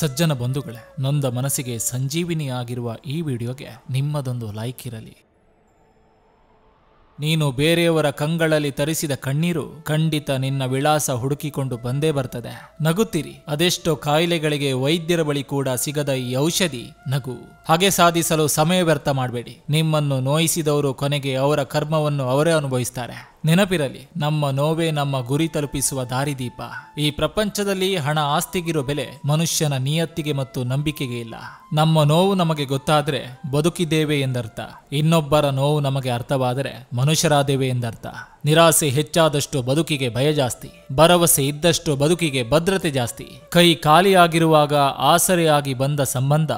ಸಜ್ಜನ ಬಂಧುಗಳೇ ನೊಂದ ಮನಸ್ಸಿಗೆ ಸಂಜೀವಿನಿಯಾಗಿರುವ ಈ ವಿಡಿಯೋಗೆ ನಿಮ್ಮದೊಂದು ಲೈಕ್ ಇರಲಿ ನೀನು ಬೇರೆಯವರ ಕಂಗಳಲ್ಲಿ ತರಿಸಿದ ಕಣ್ಣೀರು ಖಂಡಿತ ನಿನ್ನ ವಿಳಾಸ ಹುಡುಕಿಕೊಂಡು ಬಂದೇ ಬರ್ತದೆ ನಗುತ್ತಿರಿ ಅದೆಷ್ಟೋ ಕಾಯಿಲೆಗಳಿಗೆ ವೈದ್ಯರ ಬಳಿ ಕೂಡ ಸಿಗದ ಈ ಔಷಧಿ ನಗು ಹಾಗೆ ಸಾಧಿಸಲು ಸಮಯ ವ್ಯರ್ಥ ಮಾಡಬೇಡಿ ನಿಮ್ಮನ್ನು ನೋಯಿಸಿದವರು ಕೊನೆಗೆ ಅವರ ಕರ್ಮವನ್ನು ಅವರೇ ಅನುಭವಿಸ್ತಾರೆ ನೆನಪಿರಲಿ ನಮ್ಮ ನೋವೇ ನಮ್ಮ ಗುರಿ ತಲುಪಿಸುವ ದಾರಿದೀಪ ಈ ಪ್ರಪಂಚದಲ್ಲಿ ಹಣ ಆಸ್ತಿಗಿರೋ ಬೆಲೆ ಮನುಷ್ಯನ ನಿಯತ್ತಿಗೆ ಮತ್ತು ನಂಬಿಕೆಗೆ ಇಲ್ಲ ನಮ್ಮ ನೋವು ನಮಗೆ ಗೊತ್ತಾದ್ರೆ ಬದುಕಿದ್ದೇವೆ ಎಂದರ್ಥ ಇನ್ನೊಬ್ಬರ ನೋವು ನಮಗೆ ಅರ್ಥವಾದರೆ ಮನುಷ್ಯರಾದೇವೆ ಎಂದರ್ಥ ನಿರಾಸೆ ಹೆಚ್ಚಾದಷ್ಟು ಬದುಕಿಗೆ ಭಯ ಜಾಸ್ತಿ ಭರವಸೆ ಇದ್ದಷ್ಟು ಬದುಕಿಗೆ ಭದ್ರತೆ ಜಾಸ್ತಿ ಕೈ ಖಾಲಿಯಾಗಿರುವಾಗ ಆಸರೆಯಾಗಿ ಬಂದ ಸಂಬಂಧ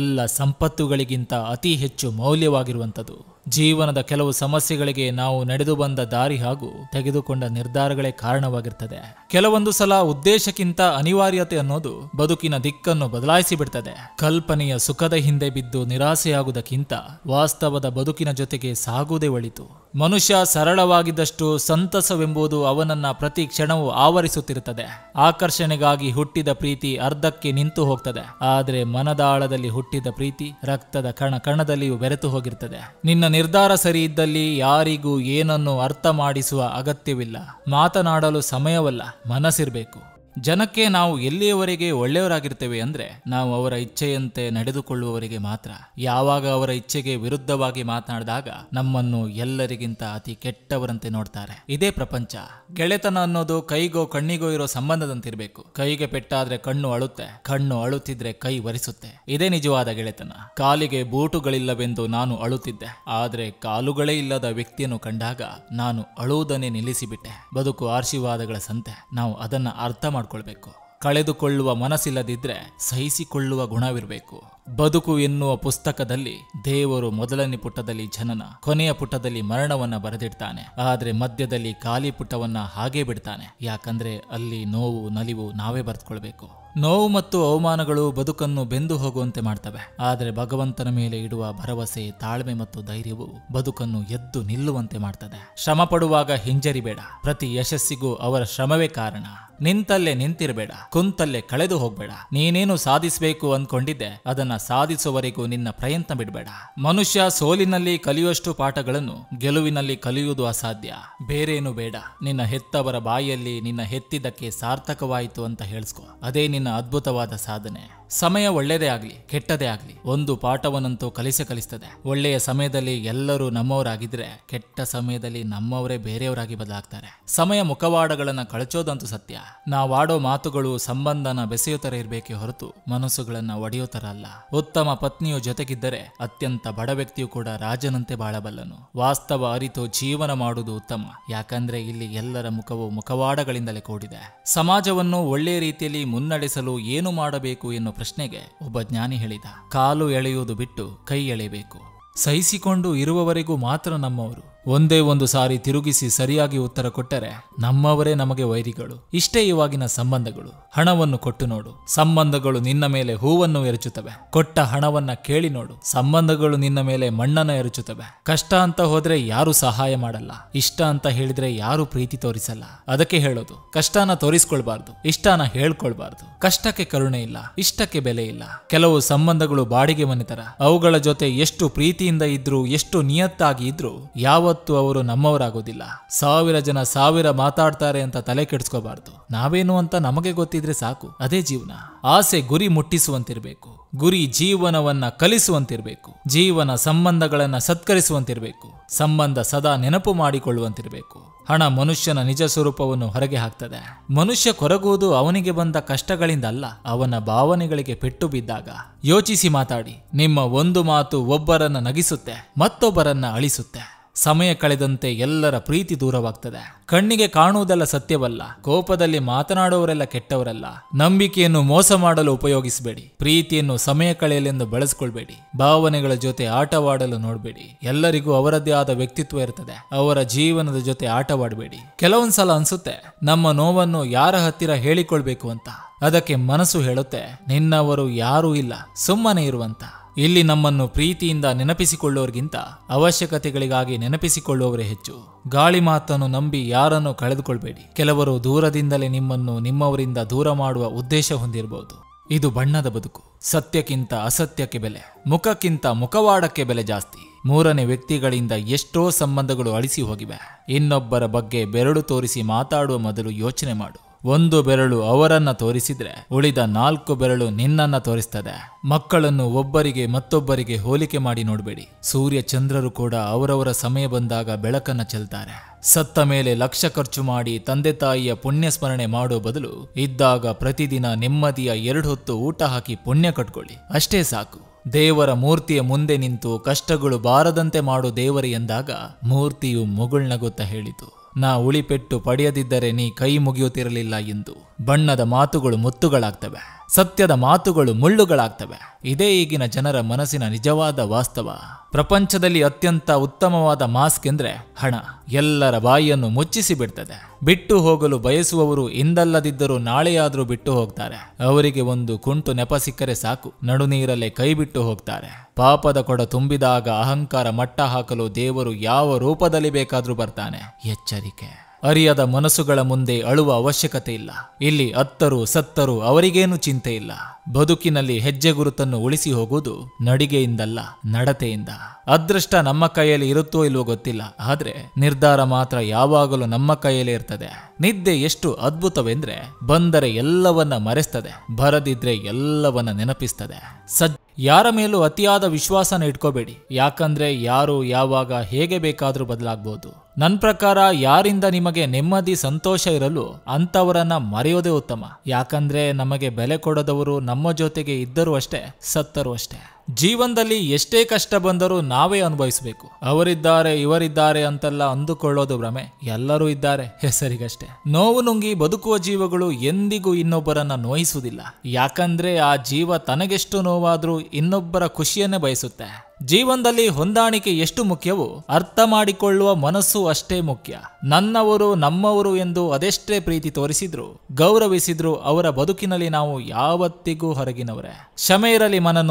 ಎಲ್ಲ ಸಂಪತ್ತುಗಳಿಗಿಂತ ಅತಿ ಹೆಚ್ಚು ಮೌಲ್ಯವಾಗಿರುವಂಥದ್ದು ಜೀವನದ ಕೆಲವು ಸಮಸ್ಯೆಗಳಿಗೆ ನಾವು ನಡೆದು ಬಂದ ದಾರಿ ಹಾಗೂ ತೆಗೆದುಕೊಂಡ ನಿರ್ಧಾರಗಳೇ ಕಾರಣವಾಗಿರ್ತದೆ ಕೆಲವೊಂದು ಸಲ ಉದ್ದೇಶಕ್ಕಿಂತ ಅನಿವಾರ್ಯತೆ ಅನ್ನೋದು ಬದುಕಿನ ದಿಕ್ಕನ್ನು ಬದಲಾಯಿಸಿ ಬಿಡ್ತದೆ ಕಲ್ಪನೆಯ ಸುಖದ ಹಿಂದೆ ಬಿದ್ದು ನಿರಾಸೆಯಾಗುವುದಕ್ಕಿಂತ ವಾಸ್ತವದ ಬದುಕಿನ ಜೊತೆಗೆ ಸಾಗುವುದೇ ಒಳಿತು ಮನುಷ್ಯ ಸರಳವಾಗಿದ್ದಷ್ಟು ಸಂತಸವೆಂಬುದು ಅವನನ್ನ ಪ್ರತಿ ಕ್ಷಣವೂ ಆವರಿಸುತ್ತಿರುತ್ತದೆ ಆಕರ್ಷಣೆಗಾಗಿ ಹುಟ್ಟಿದ ಪ್ರೀತಿ ಅರ್ಧಕ್ಕೆ ನಿಂತು ಹೋಗ್ತದೆ ಆದರೆ ಮನದಾಳದಲ್ಲಿ ಹುಟ್ಟಿದ ಪ್ರೀತಿ ರಕ್ತದ ಕಣ ಕಣದಲ್ಲಿಯೂ ಬೆರೆತು ಹೋಗಿರ್ತದೆ ನಿನ್ನ ನಿರ್ಧಾರ ಸರಿ ಇದ್ದಲ್ಲಿ ಯಾರಿಗೂ ಏನನ್ನು ಅರ್ಥ ಮಾಡಿಸುವ ಅಗತ್ಯವಿಲ್ಲ ಮಾತನಾಡಲು ಸಮಯವಲ್ಲ ಮನಸ್ಸಿರಬೇಕು ಜನಕ್ಕೆ ನಾವು ಎಲ್ಲಿಯವರೆಗೆ ಒಳ್ಳೆಯವರಾಗಿರ್ತೇವೆ ಅಂದ್ರೆ ನಾವು ಅವರ ಇಚ್ಛೆಯಂತೆ ನಡೆದುಕೊಳ್ಳುವವರಿಗೆ ಮಾತ್ರ ಯಾವಾಗ ಅವರ ಇಚ್ಛೆಗೆ ವಿರುದ್ಧವಾಗಿ ಮಾತನಾಡಿದಾಗ ನಮ್ಮನ್ನು ಎಲ್ಲರಿಗಿಂತ ಅತಿ ಕೆಟ್ಟವರಂತೆ ನೋಡ್ತಾರೆ ಇದೇ ಪ್ರಪಂಚ ಗೆಳೆತನ ಅನ್ನೋದು ಕೈಗೋ ಕಣ್ಣಿಗೋ ಇರೋ ಸಂಬಂಧದಂತಿರ್ಬೇಕು ಕೈಗೆ ಪೆಟ್ಟಾದ್ರೆ ಕಣ್ಣು ಅಳುತ್ತೆ ಕಣ್ಣು ಅಳುತ್ತಿದ್ರೆ ಕೈ ವರಿಸುತ್ತೆ ಇದೇ ನಿಜವಾದ ಗೆಳೆತನ ಕಾಲಿಗೆ ಬೂಟುಗಳಿಲ್ಲವೆಂದು ನಾನು ಅಳುತ್ತಿದ್ದೆ ಆದ್ರೆ ಕಾಲುಗಳೇ ಇಲ್ಲದ ವ್ಯಕ್ತಿಯನ್ನು ಕಂಡಾಗ ನಾನು ಅಳುವುದನ್ನೇ ನಿಲ್ಲಿಸಿಬಿಟ್ಟೆ ಬದುಕು ಆಶೀರ್ವಾದಗಳ ಸಂತೆ ನಾವು ಅದನ್ನ ಅರ್ಥ ಮಾಡ್ಕೊಂಡು ಮಾಡ್ಕೊಳ್ಬೇಕು ಕಳೆದುಕೊಳ್ಳುವ ಮನಸ್ಸಿಲ್ಲದಿದ್ರೆ ಸಹಿಸಿಕೊಳ್ಳುವ ಗುಣವಿರಬೇಕು ಬದುಕು ಎನ್ನುವ ಪುಸ್ತಕದಲ್ಲಿ ದೇವರು ಮೊದಲನೇ ಪುಟದಲ್ಲಿ ಜನನ ಕೊನೆಯ ಪುಟದಲ್ಲಿ ಮರಣವನ್ನ ಬರೆದಿಡ್ತಾನೆ ಆದ್ರೆ ಮಧ್ಯದಲ್ಲಿ ಖಾಲಿ ಪುಟವನ್ನ ಹಾಗೆ ಬಿಡ್ತಾನೆ ಯಾಕಂದ್ರೆ ಅಲ್ಲಿ ನೋವು ನಲಿವು ನಾವೇ ಬರೆದುಕೊಳ್ಬೇಕು ನೋವು ಮತ್ತು ಅವಮಾನಗಳು ಬದುಕನ್ನು ಬೆಂದು ಹೋಗುವಂತೆ ಮಾಡ್ತವೆ ಆದರೆ ಭಗವಂತನ ಮೇಲೆ ಇಡುವ ಭರವಸೆ ತಾಳ್ಮೆ ಮತ್ತು ಧೈರ್ಯವು ಬದುಕನ್ನು ಎದ್ದು ನಿಲ್ಲುವಂತೆ ಮಾಡ್ತದೆ ಶ್ರಮ ಪಡುವಾಗ ಹಿಂಜರಿಬೇಡ ಪ್ರತಿ ಯಶಸ್ಸಿಗೂ ಅವರ ಶ್ರಮವೇ ಕಾರಣ ನಿಂತಲ್ಲೇ ನಿಂತಿರಬೇಡ ಕುಂತಲ್ಲೇ ಕಳೆದು ಹೋಗ್ಬೇಡ ನೀನೇನು ಸಾಧಿಸಬೇಕು ಅಂದ್ಕೊಂಡಿದ್ದೆ ಅದನ್ನ ಸಾಧಿಸುವವರೆಗೂ ನಿನ್ನ ಪ್ರಯತ್ನ ಬಿಡಬೇಡ ಮನುಷ್ಯ ಸೋಲಿನಲ್ಲಿ ಕಲಿಯುವಷ್ಟು ಪಾಠಗಳನ್ನು ಗೆಲುವಿನಲ್ಲಿ ಕಲಿಯುವುದು ಅಸಾಧ್ಯ ಬೇರೇನು ಬೇಡ ನಿನ್ನ ಹೆತ್ತವರ ಬಾಯಿಯಲ್ಲಿ ನಿನ್ನ ಹೆತ್ತಿದ್ದಕ್ಕೆ ಸಾರ್ಥಕವಾಯಿತು ಅಂತ ಹೇಳಿಸ್ಕೋ ಅದೇ ನಿನ್ನ ಅದ್ಭುತವಾದ ಸಾಧನೆ ಸಮಯ ಒಳ್ಳೆಯದೇ ಆಗ್ಲಿ ಕೆಟ್ಟದೇ ಆಗ್ಲಿ ಒಂದು ಪಾಠವನ್ನಂತೂ ಕಲಿಸೆ ಕಲಿಸ್ತದೆ ಒಳ್ಳೆಯ ಸಮಯದಲ್ಲಿ ಎಲ್ಲರೂ ನಮ್ಮವರಾಗಿದ್ರೆ ಕೆಟ್ಟ ಸಮಯದಲ್ಲಿ ನಮ್ಮವರೇ ಬೇರೆಯವರಾಗಿ ಬದಲಾಗ್ತಾರೆ ಸಮಯ ಮುಖವಾಡಗಳನ್ನ ಕಳಚೋದಂತೂ ಸತ್ಯ ನಾವಾಡೋ ಮಾತುಗಳು ಸಂಬಂಧನ ಬೆಸೆಯೋ ತರ ಇರಬೇಕೇ ಹೊರತು ಮನಸ್ಸುಗಳನ್ನ ಒಡೆಯೋ ತರ ಅಲ್ಲ ಉತ್ತಮ ಪತ್ನಿಯು ಜೊತೆಗಿದ್ದರೆ ಅತ್ಯಂತ ಬಡ ವ್ಯಕ್ತಿಯು ಕೂಡ ರಾಜನಂತೆ ಬಾಳಬಲ್ಲನು ವಾಸ್ತವ ಅರಿತು ಜೀವನ ಮಾಡುವುದು ಉತ್ತಮ ಯಾಕಂದ್ರೆ ಇಲ್ಲಿ ಎಲ್ಲರ ಮುಖವು ಮುಖವಾಡಗಳಿಂದಲೇ ಕೂಡಿದೆ ಸಮಾಜವನ್ನು ಒಳ್ಳೆಯ ರೀತಿಯಲ್ಲಿ ಮುನ್ನಡೆಸಲು ಏನು ಮಾಡಬೇಕು ಎನ್ನುವ ಪ್ರಶ್ನೆಗೆ ಒಬ್ಬ ಜ್ಞಾನಿ ಹೇಳಿದ ಕಾಲು ಎಳೆಯುವುದು ಬಿಟ್ಟು ಕೈ ಎಳೆಯಬೇಕು ಸಹಿಸಿಕೊಂಡು ಇರುವವರೆಗೂ ಮಾತ್ರ ನಮ್ಮವರು ಒಂದೇ ಒಂದು ಸಾರಿ ತಿರುಗಿಸಿ ಸರಿಯಾಗಿ ಉತ್ತರ ಕೊಟ್ಟರೆ ನಮ್ಮವರೇ ನಮಗೆ ವೈರಿಗಳು ಇಷ್ಟೇ ಇವಾಗಿನ ಸಂಬಂಧಗಳು ಹಣವನ್ನು ಕೊಟ್ಟು ನೋಡು ಸಂಬಂಧಗಳು ನಿನ್ನ ಮೇಲೆ ಹೂವನ್ನು ಎರಚುತ್ತವೆ ಕೊಟ್ಟ ಹಣವನ್ನ ಕೇಳಿ ನೋಡು ಸಂಬಂಧಗಳು ನಿನ್ನ ಮೇಲೆ ಮಣ್ಣನ್ನು ಎರಚುತ್ತವೆ ಕಷ್ಟ ಅಂತ ಹೋದ್ರೆ ಯಾರು ಸಹಾಯ ಮಾಡಲ್ಲ ಇಷ್ಟ ಅಂತ ಹೇಳಿದ್ರೆ ಯಾರು ಪ್ರೀತಿ ತೋರಿಸಲ್ಲ ಅದಕ್ಕೆ ಹೇಳೋದು ಕಷ್ಟನ ತೋರಿಸ್ಕೊಳ್ಬಾರ್ದು ಇಷ್ಟನ ಹೇಳ್ಕೊಳ್ಬಾರ್ದು ಕಷ್ಟಕ್ಕೆ ಕರುಣೆ ಇಲ್ಲ ಇಷ್ಟಕ್ಕೆ ಬೆಲೆ ಇಲ್ಲ ಕೆಲವು ಸಂಬಂಧಗಳು ಬಾಡಿಗೆ ಮನೆತರ ಅವುಗಳ ಜೊತೆ ಎಷ್ಟು ಪ್ರೀತಿಯಿಂದ ಇದ್ರು ಎಷ್ಟು ನಿಯತ್ತಾಗಿ ಇದ್ರು ಯಾವತ್ತು ಯಾವತ್ತೂ ಅವರು ನಮ್ಮವರಾಗೋದಿಲ್ಲ ಸಾವಿರ ಜನ ಸಾವಿರ ಮಾತಾಡ್ತಾರೆ ಅಂತ ತಲೆ ಕೆಡಿಸ್ಕೋಬಾರ್ದು ನಾವೇನು ಅಂತ ನಮಗೆ ಗೊತ್ತಿದ್ರೆ ಸಾಕು ಅದೇ ಜೀವನ ಆಸೆ ಗುರಿ ಮುಟ್ಟಿಸುವಂತಿರಬೇಕು ಗುರಿ ಜೀವನವನ್ನ ಕಲಿಸುವಂತಿರಬೇಕು ಜೀವನ ಸಂಬಂಧಗಳನ್ನ ಸತ್ಕರಿಸುವಂತಿರಬೇಕು ಸಂಬಂಧ ಸದಾ ನೆನಪು ಮಾಡಿಕೊಳ್ಳುವಂತಿರಬೇಕು ಹಣ ಮನುಷ್ಯನ ನಿಜ ಸ್ವರೂಪವನ್ನು ಹೊರಗೆ ಹಾಕ್ತದೆ ಮನುಷ್ಯ ಕೊರಗುವುದು ಅವನಿಗೆ ಬಂದ ಕಷ್ಟಗಳಿಂದ ಅಲ್ಲ ಅವನ ಭಾವನೆಗಳಿಗೆ ಪೆಟ್ಟು ಬಿದ್ದಾಗ ಯೋಚಿಸಿ ಮಾತಾಡಿ ನಿಮ್ಮ ಒಂದು ಮಾತು ಒಬ್ಬರನ್ನ ನಗಿಸುತ್ತೆ ಮತ್ತೊಬ್ಬರನ್ನ ಅಳಿಸುತ್ತೆ ಸಮಯ ಕಳೆದಂತೆ ಎಲ್ಲರ ಪ್ರೀತಿ ದೂರವಾಗ್ತದೆ ಕಣ್ಣಿಗೆ ಕಾಣುವುದೆಲ್ಲ ಸತ್ಯವಲ್ಲ ಕೋಪದಲ್ಲಿ ಮಾತನಾಡುವವರೆಲ್ಲ ಕೆಟ್ಟವರಲ್ಲ ನಂಬಿಕೆಯನ್ನು ಮೋಸ ಮಾಡಲು ಉಪಯೋಗಿಸಬೇಡಿ ಪ್ರೀತಿಯನ್ನು ಸಮಯ ಕಳೆಯಲೆಂದು ಬಳಸ್ಕೊಳ್ಬೇಡಿ ಭಾವನೆಗಳ ಜೊತೆ ಆಟವಾಡಲು ನೋಡಬೇಡಿ ಎಲ್ಲರಿಗೂ ಅವರದೇ ಆದ ವ್ಯಕ್ತಿತ್ವ ಇರ್ತದೆ ಅವರ ಜೀವನದ ಜೊತೆ ಆಟವಾಡಬೇಡಿ ಕೆಲವೊಂದ್ಸಲ ಅನ್ಸುತ್ತೆ ನಮ್ಮ ನೋವನ್ನು ಯಾರ ಹತ್ತಿರ ಹೇಳಿಕೊಳ್ಬೇಕು ಅಂತ ಅದಕ್ಕೆ ಮನಸ್ಸು ಹೇಳುತ್ತೆ ನಿನ್ನವರು ಯಾರೂ ಇಲ್ಲ ಸುಮ್ಮನೆ ಇರುವಂತ ಇಲ್ಲಿ ನಮ್ಮನ್ನು ಪ್ರೀತಿಯಿಂದ ನೆನಪಿಸಿಕೊಳ್ಳೋರ್ಗಿಂತ ಅವಶ್ಯಕತೆಗಳಿಗಾಗಿ ನೆನಪಿಸಿಕೊಳ್ಳುವವರೇ ಹೆಚ್ಚು ಗಾಳಿ ಮಾತನ್ನು ನಂಬಿ ಯಾರನ್ನು ಕಳೆದುಕೊಳ್ಬೇಡಿ ಕೆಲವರು ದೂರದಿಂದಲೇ ನಿಮ್ಮನ್ನು ನಿಮ್ಮವರಿಂದ ದೂರ ಮಾಡುವ ಉದ್ದೇಶ ಹೊಂದಿರಬಹುದು ಇದು ಬಣ್ಣದ ಬದುಕು ಸತ್ಯಕ್ಕಿಂತ ಅಸತ್ಯಕ್ಕೆ ಬೆಲೆ ಮುಖಕ್ಕಿಂತ ಮುಖವಾಡಕ್ಕೆ ಬೆಲೆ ಜಾಸ್ತಿ ಮೂರನೇ ವ್ಯಕ್ತಿಗಳಿಂದ ಎಷ್ಟೋ ಸಂಬಂಧಗಳು ಅಳಿಸಿ ಹೋಗಿವೆ ಇನ್ನೊಬ್ಬರ ಬಗ್ಗೆ ಬೆರಳು ತೋರಿಸಿ ಮಾತಾಡುವ ಮೊದಲು ಯೋಚನೆ ಮಾಡು ಒಂದು ಬೆರಳು ಅವರನ್ನ ತೋರಿಸಿದ್ರೆ ಉಳಿದ ನಾಲ್ಕು ಬೆರಳು ನಿನ್ನನ್ನ ತೋರಿಸ್ತದೆ ಮಕ್ಕಳನ್ನು ಒಬ್ಬರಿಗೆ ಮತ್ತೊಬ್ಬರಿಗೆ ಹೋಲಿಕೆ ಮಾಡಿ ನೋಡಬೇಡಿ ಸೂರ್ಯ ಚಂದ್ರರು ಕೂಡ ಅವರವರ ಸಮಯ ಬಂದಾಗ ಬೆಳಕನ್ನ ಚೆಲ್ತಾರೆ ಸತ್ತ ಮೇಲೆ ಲಕ್ಷ ಖರ್ಚು ಮಾಡಿ ತಂದೆ ತಾಯಿಯ ಪುಣ್ಯ ಸ್ಮರಣೆ ಮಾಡೋ ಬದಲು ಇದ್ದಾಗ ಪ್ರತಿದಿನ ನೆಮ್ಮದಿಯ ಎರಡು ಹೊತ್ತು ಊಟ ಹಾಕಿ ಪುಣ್ಯ ಕಟ್ಕೊಳ್ಳಿ ಅಷ್ಟೇ ಸಾಕು ದೇವರ ಮೂರ್ತಿಯ ಮುಂದೆ ನಿಂತು ಕಷ್ಟಗಳು ಬಾರದಂತೆ ಮಾಡು ದೇವರು ಎಂದಾಗ ಮೂರ್ತಿಯು ಮುಗುಳ್ನಗುತ್ತ ಹೇಳಿತು ನಾ ಉಳಿಪೆಟ್ಟು ಪಡೆಯದಿದ್ದರೆ ನೀ ಕೈ ಮುಗಿಯುತ್ತಿರಲಿಲ್ಲ ಎಂದು ಬಣ್ಣದ ಮಾತುಗಳು ಮುತ್ತುಗಳಾಗ್ತವೆ ಸತ್ಯದ ಮಾತುಗಳು ಮುಳ್ಳುಗಳಾಗ್ತವೆ ಇದೇ ಈಗಿನ ಜನರ ಮನಸ್ಸಿನ ನಿಜವಾದ ವಾಸ್ತವ ಪ್ರಪಂಚದಲ್ಲಿ ಅತ್ಯಂತ ಉತ್ತಮವಾದ ಮಾಸ್ಕ್ ಎಂದ್ರೆ ಹಣ ಎಲ್ಲರ ಬಾಯಿಯನ್ನು ಮುಚ್ಚಿಸಿ ಬಿಡ್ತದೆ ಬಿಟ್ಟು ಹೋಗಲು ಬಯಸುವವರು ಇಂದಲ್ಲದಿದ್ದರೂ ನಾಳೆಯಾದರೂ ಬಿಟ್ಟು ಹೋಗ್ತಾರೆ ಅವರಿಗೆ ಒಂದು ಕುಂಟು ನೆಪ ಸಿಕ್ಕರೆ ಸಾಕು ನಡುನೀರಲ್ಲೇ ಕೈ ಬಿಟ್ಟು ಹೋಗ್ತಾರೆ ಪಾಪದ ಕೊಡ ತುಂಬಿದಾಗ ಅಹಂಕಾರ ಮಟ್ಟ ಹಾಕಲು ದೇವರು ಯಾವ ರೂಪದಲ್ಲಿ ಬೇಕಾದರೂ ಬರ್ತಾನೆ ಎಚ್ಚರಿಕೆ ಅರಿಯದ ಮನಸ್ಸುಗಳ ಮುಂದೆ ಅಳುವ ಅವಶ್ಯಕತೆ ಇಲ್ಲ ಇಲ್ಲಿ ಅತ್ತರು ಸತ್ತರು ಅವರಿಗೇನು ಚಿಂತೆ ಇಲ್ಲ ಬದುಕಿನಲ್ಲಿ ಹೆಜ್ಜೆ ಗುರುತನ್ನು ಉಳಿಸಿ ಹೋಗುವುದು ನಡಿಗೆಯಿಂದಲ್ಲ ನಡತೆಯಿಂದ ಅದೃಷ್ಟ ನಮ್ಮ ಕೈಯಲ್ಲಿ ಇರುತ್ತೋ ಇಲ್ವೋ ಗೊತ್ತಿಲ್ಲ ಆದ್ರೆ ನಿರ್ಧಾರ ಮಾತ್ರ ಯಾವಾಗಲೂ ನಮ್ಮ ಕೈಯಲ್ಲೇ ಇರ್ತದೆ ನಿದ್ದೆ ಎಷ್ಟು ಅದ್ಭುತವೆಂದ್ರೆ ಬಂದರೆ ಎಲ್ಲವನ್ನ ಮರೆಸ್ತದೆ ಬರದಿದ್ರೆ ಎಲ್ಲವನ್ನ ನೆನಪಿಸ್ತದೆ ಸಜ್ ಯಾರ ಮೇಲೂ ಅತಿಯಾದ ವಿಶ್ವಾಸನ ಇಟ್ಕೋಬೇಡಿ ಯಾಕಂದ್ರೆ ಯಾರು ಯಾವಾಗ ಹೇಗೆ ಬೇಕಾದ್ರೂ ಬದಲಾಗ್ಬೋದು ನನ್ನ ಪ್ರಕಾರ ಯಾರಿಂದ ನಿಮಗೆ ನೆಮ್ಮದಿ ಸಂತೋಷ ಇರಲು ಅಂಥವರನ್ನ ಮರೆಯೋದೇ ಉತ್ತಮ ಯಾಕಂದ್ರೆ ನಮಗೆ ಬೆಲೆ ಕೊಡದವರು ನಮ್ಮ ನಮ್ಮ ಜೊತೆಗೆ ಇದ್ದರೂ ಅಷ್ಟೇ ಸತ್ತರೂ ಅಷ್ಟೇ ಜೀವನದಲ್ಲಿ ಎಷ್ಟೇ ಕಷ್ಟ ಬಂದರೂ ನಾವೇ ಅನುಭವಿಸಬೇಕು ಅವರಿದ್ದಾರೆ ಇವರಿದ್ದಾರೆ ಅಂತೆಲ್ಲ ಅಂದುಕೊಳ್ಳೋದು ಭ್ರಮೆ ಎಲ್ಲರೂ ಇದ್ದಾರೆ ಹೆಸರಿಗಷ್ಟೇ ನೋವು ನುಂಗಿ ಬದುಕುವ ಜೀವಗಳು ಎಂದಿಗೂ ಇನ್ನೊಬ್ಬರನ್ನ ನೋಯಿಸುವುದಿಲ್ಲ ಯಾಕಂದ್ರೆ ಆ ಜೀವ ತನಗೆಷ್ಟು ನೋವಾದ್ರೂ ಇನ್ನೊಬ್ಬರ ಖುಷಿಯನ್ನೇ ಬಯಸುತ್ತೆ ಜೀವನದಲ್ಲಿ ಹೊಂದಾಣಿಕೆ ಎಷ್ಟು ಮುಖ್ಯವೋ ಅರ್ಥ ಮಾಡಿಕೊಳ್ಳುವ ಮನಸ್ಸು ಅಷ್ಟೇ ಮುಖ್ಯ ನನ್ನವರು ನಮ್ಮವರು ಎಂದು ಅದೆಷ್ಟೇ ಪ್ರೀತಿ ತೋರಿಸಿದ್ರು ಗೌರವಿಸಿದ್ರು ಅವರ ಬದುಕಿನಲ್ಲಿ ನಾವು ಯಾವತ್ತಿಗೂ ಹೊರಗಿನವರೇ ಕ್ಷಮೆ ಇರಲಿ ಮನ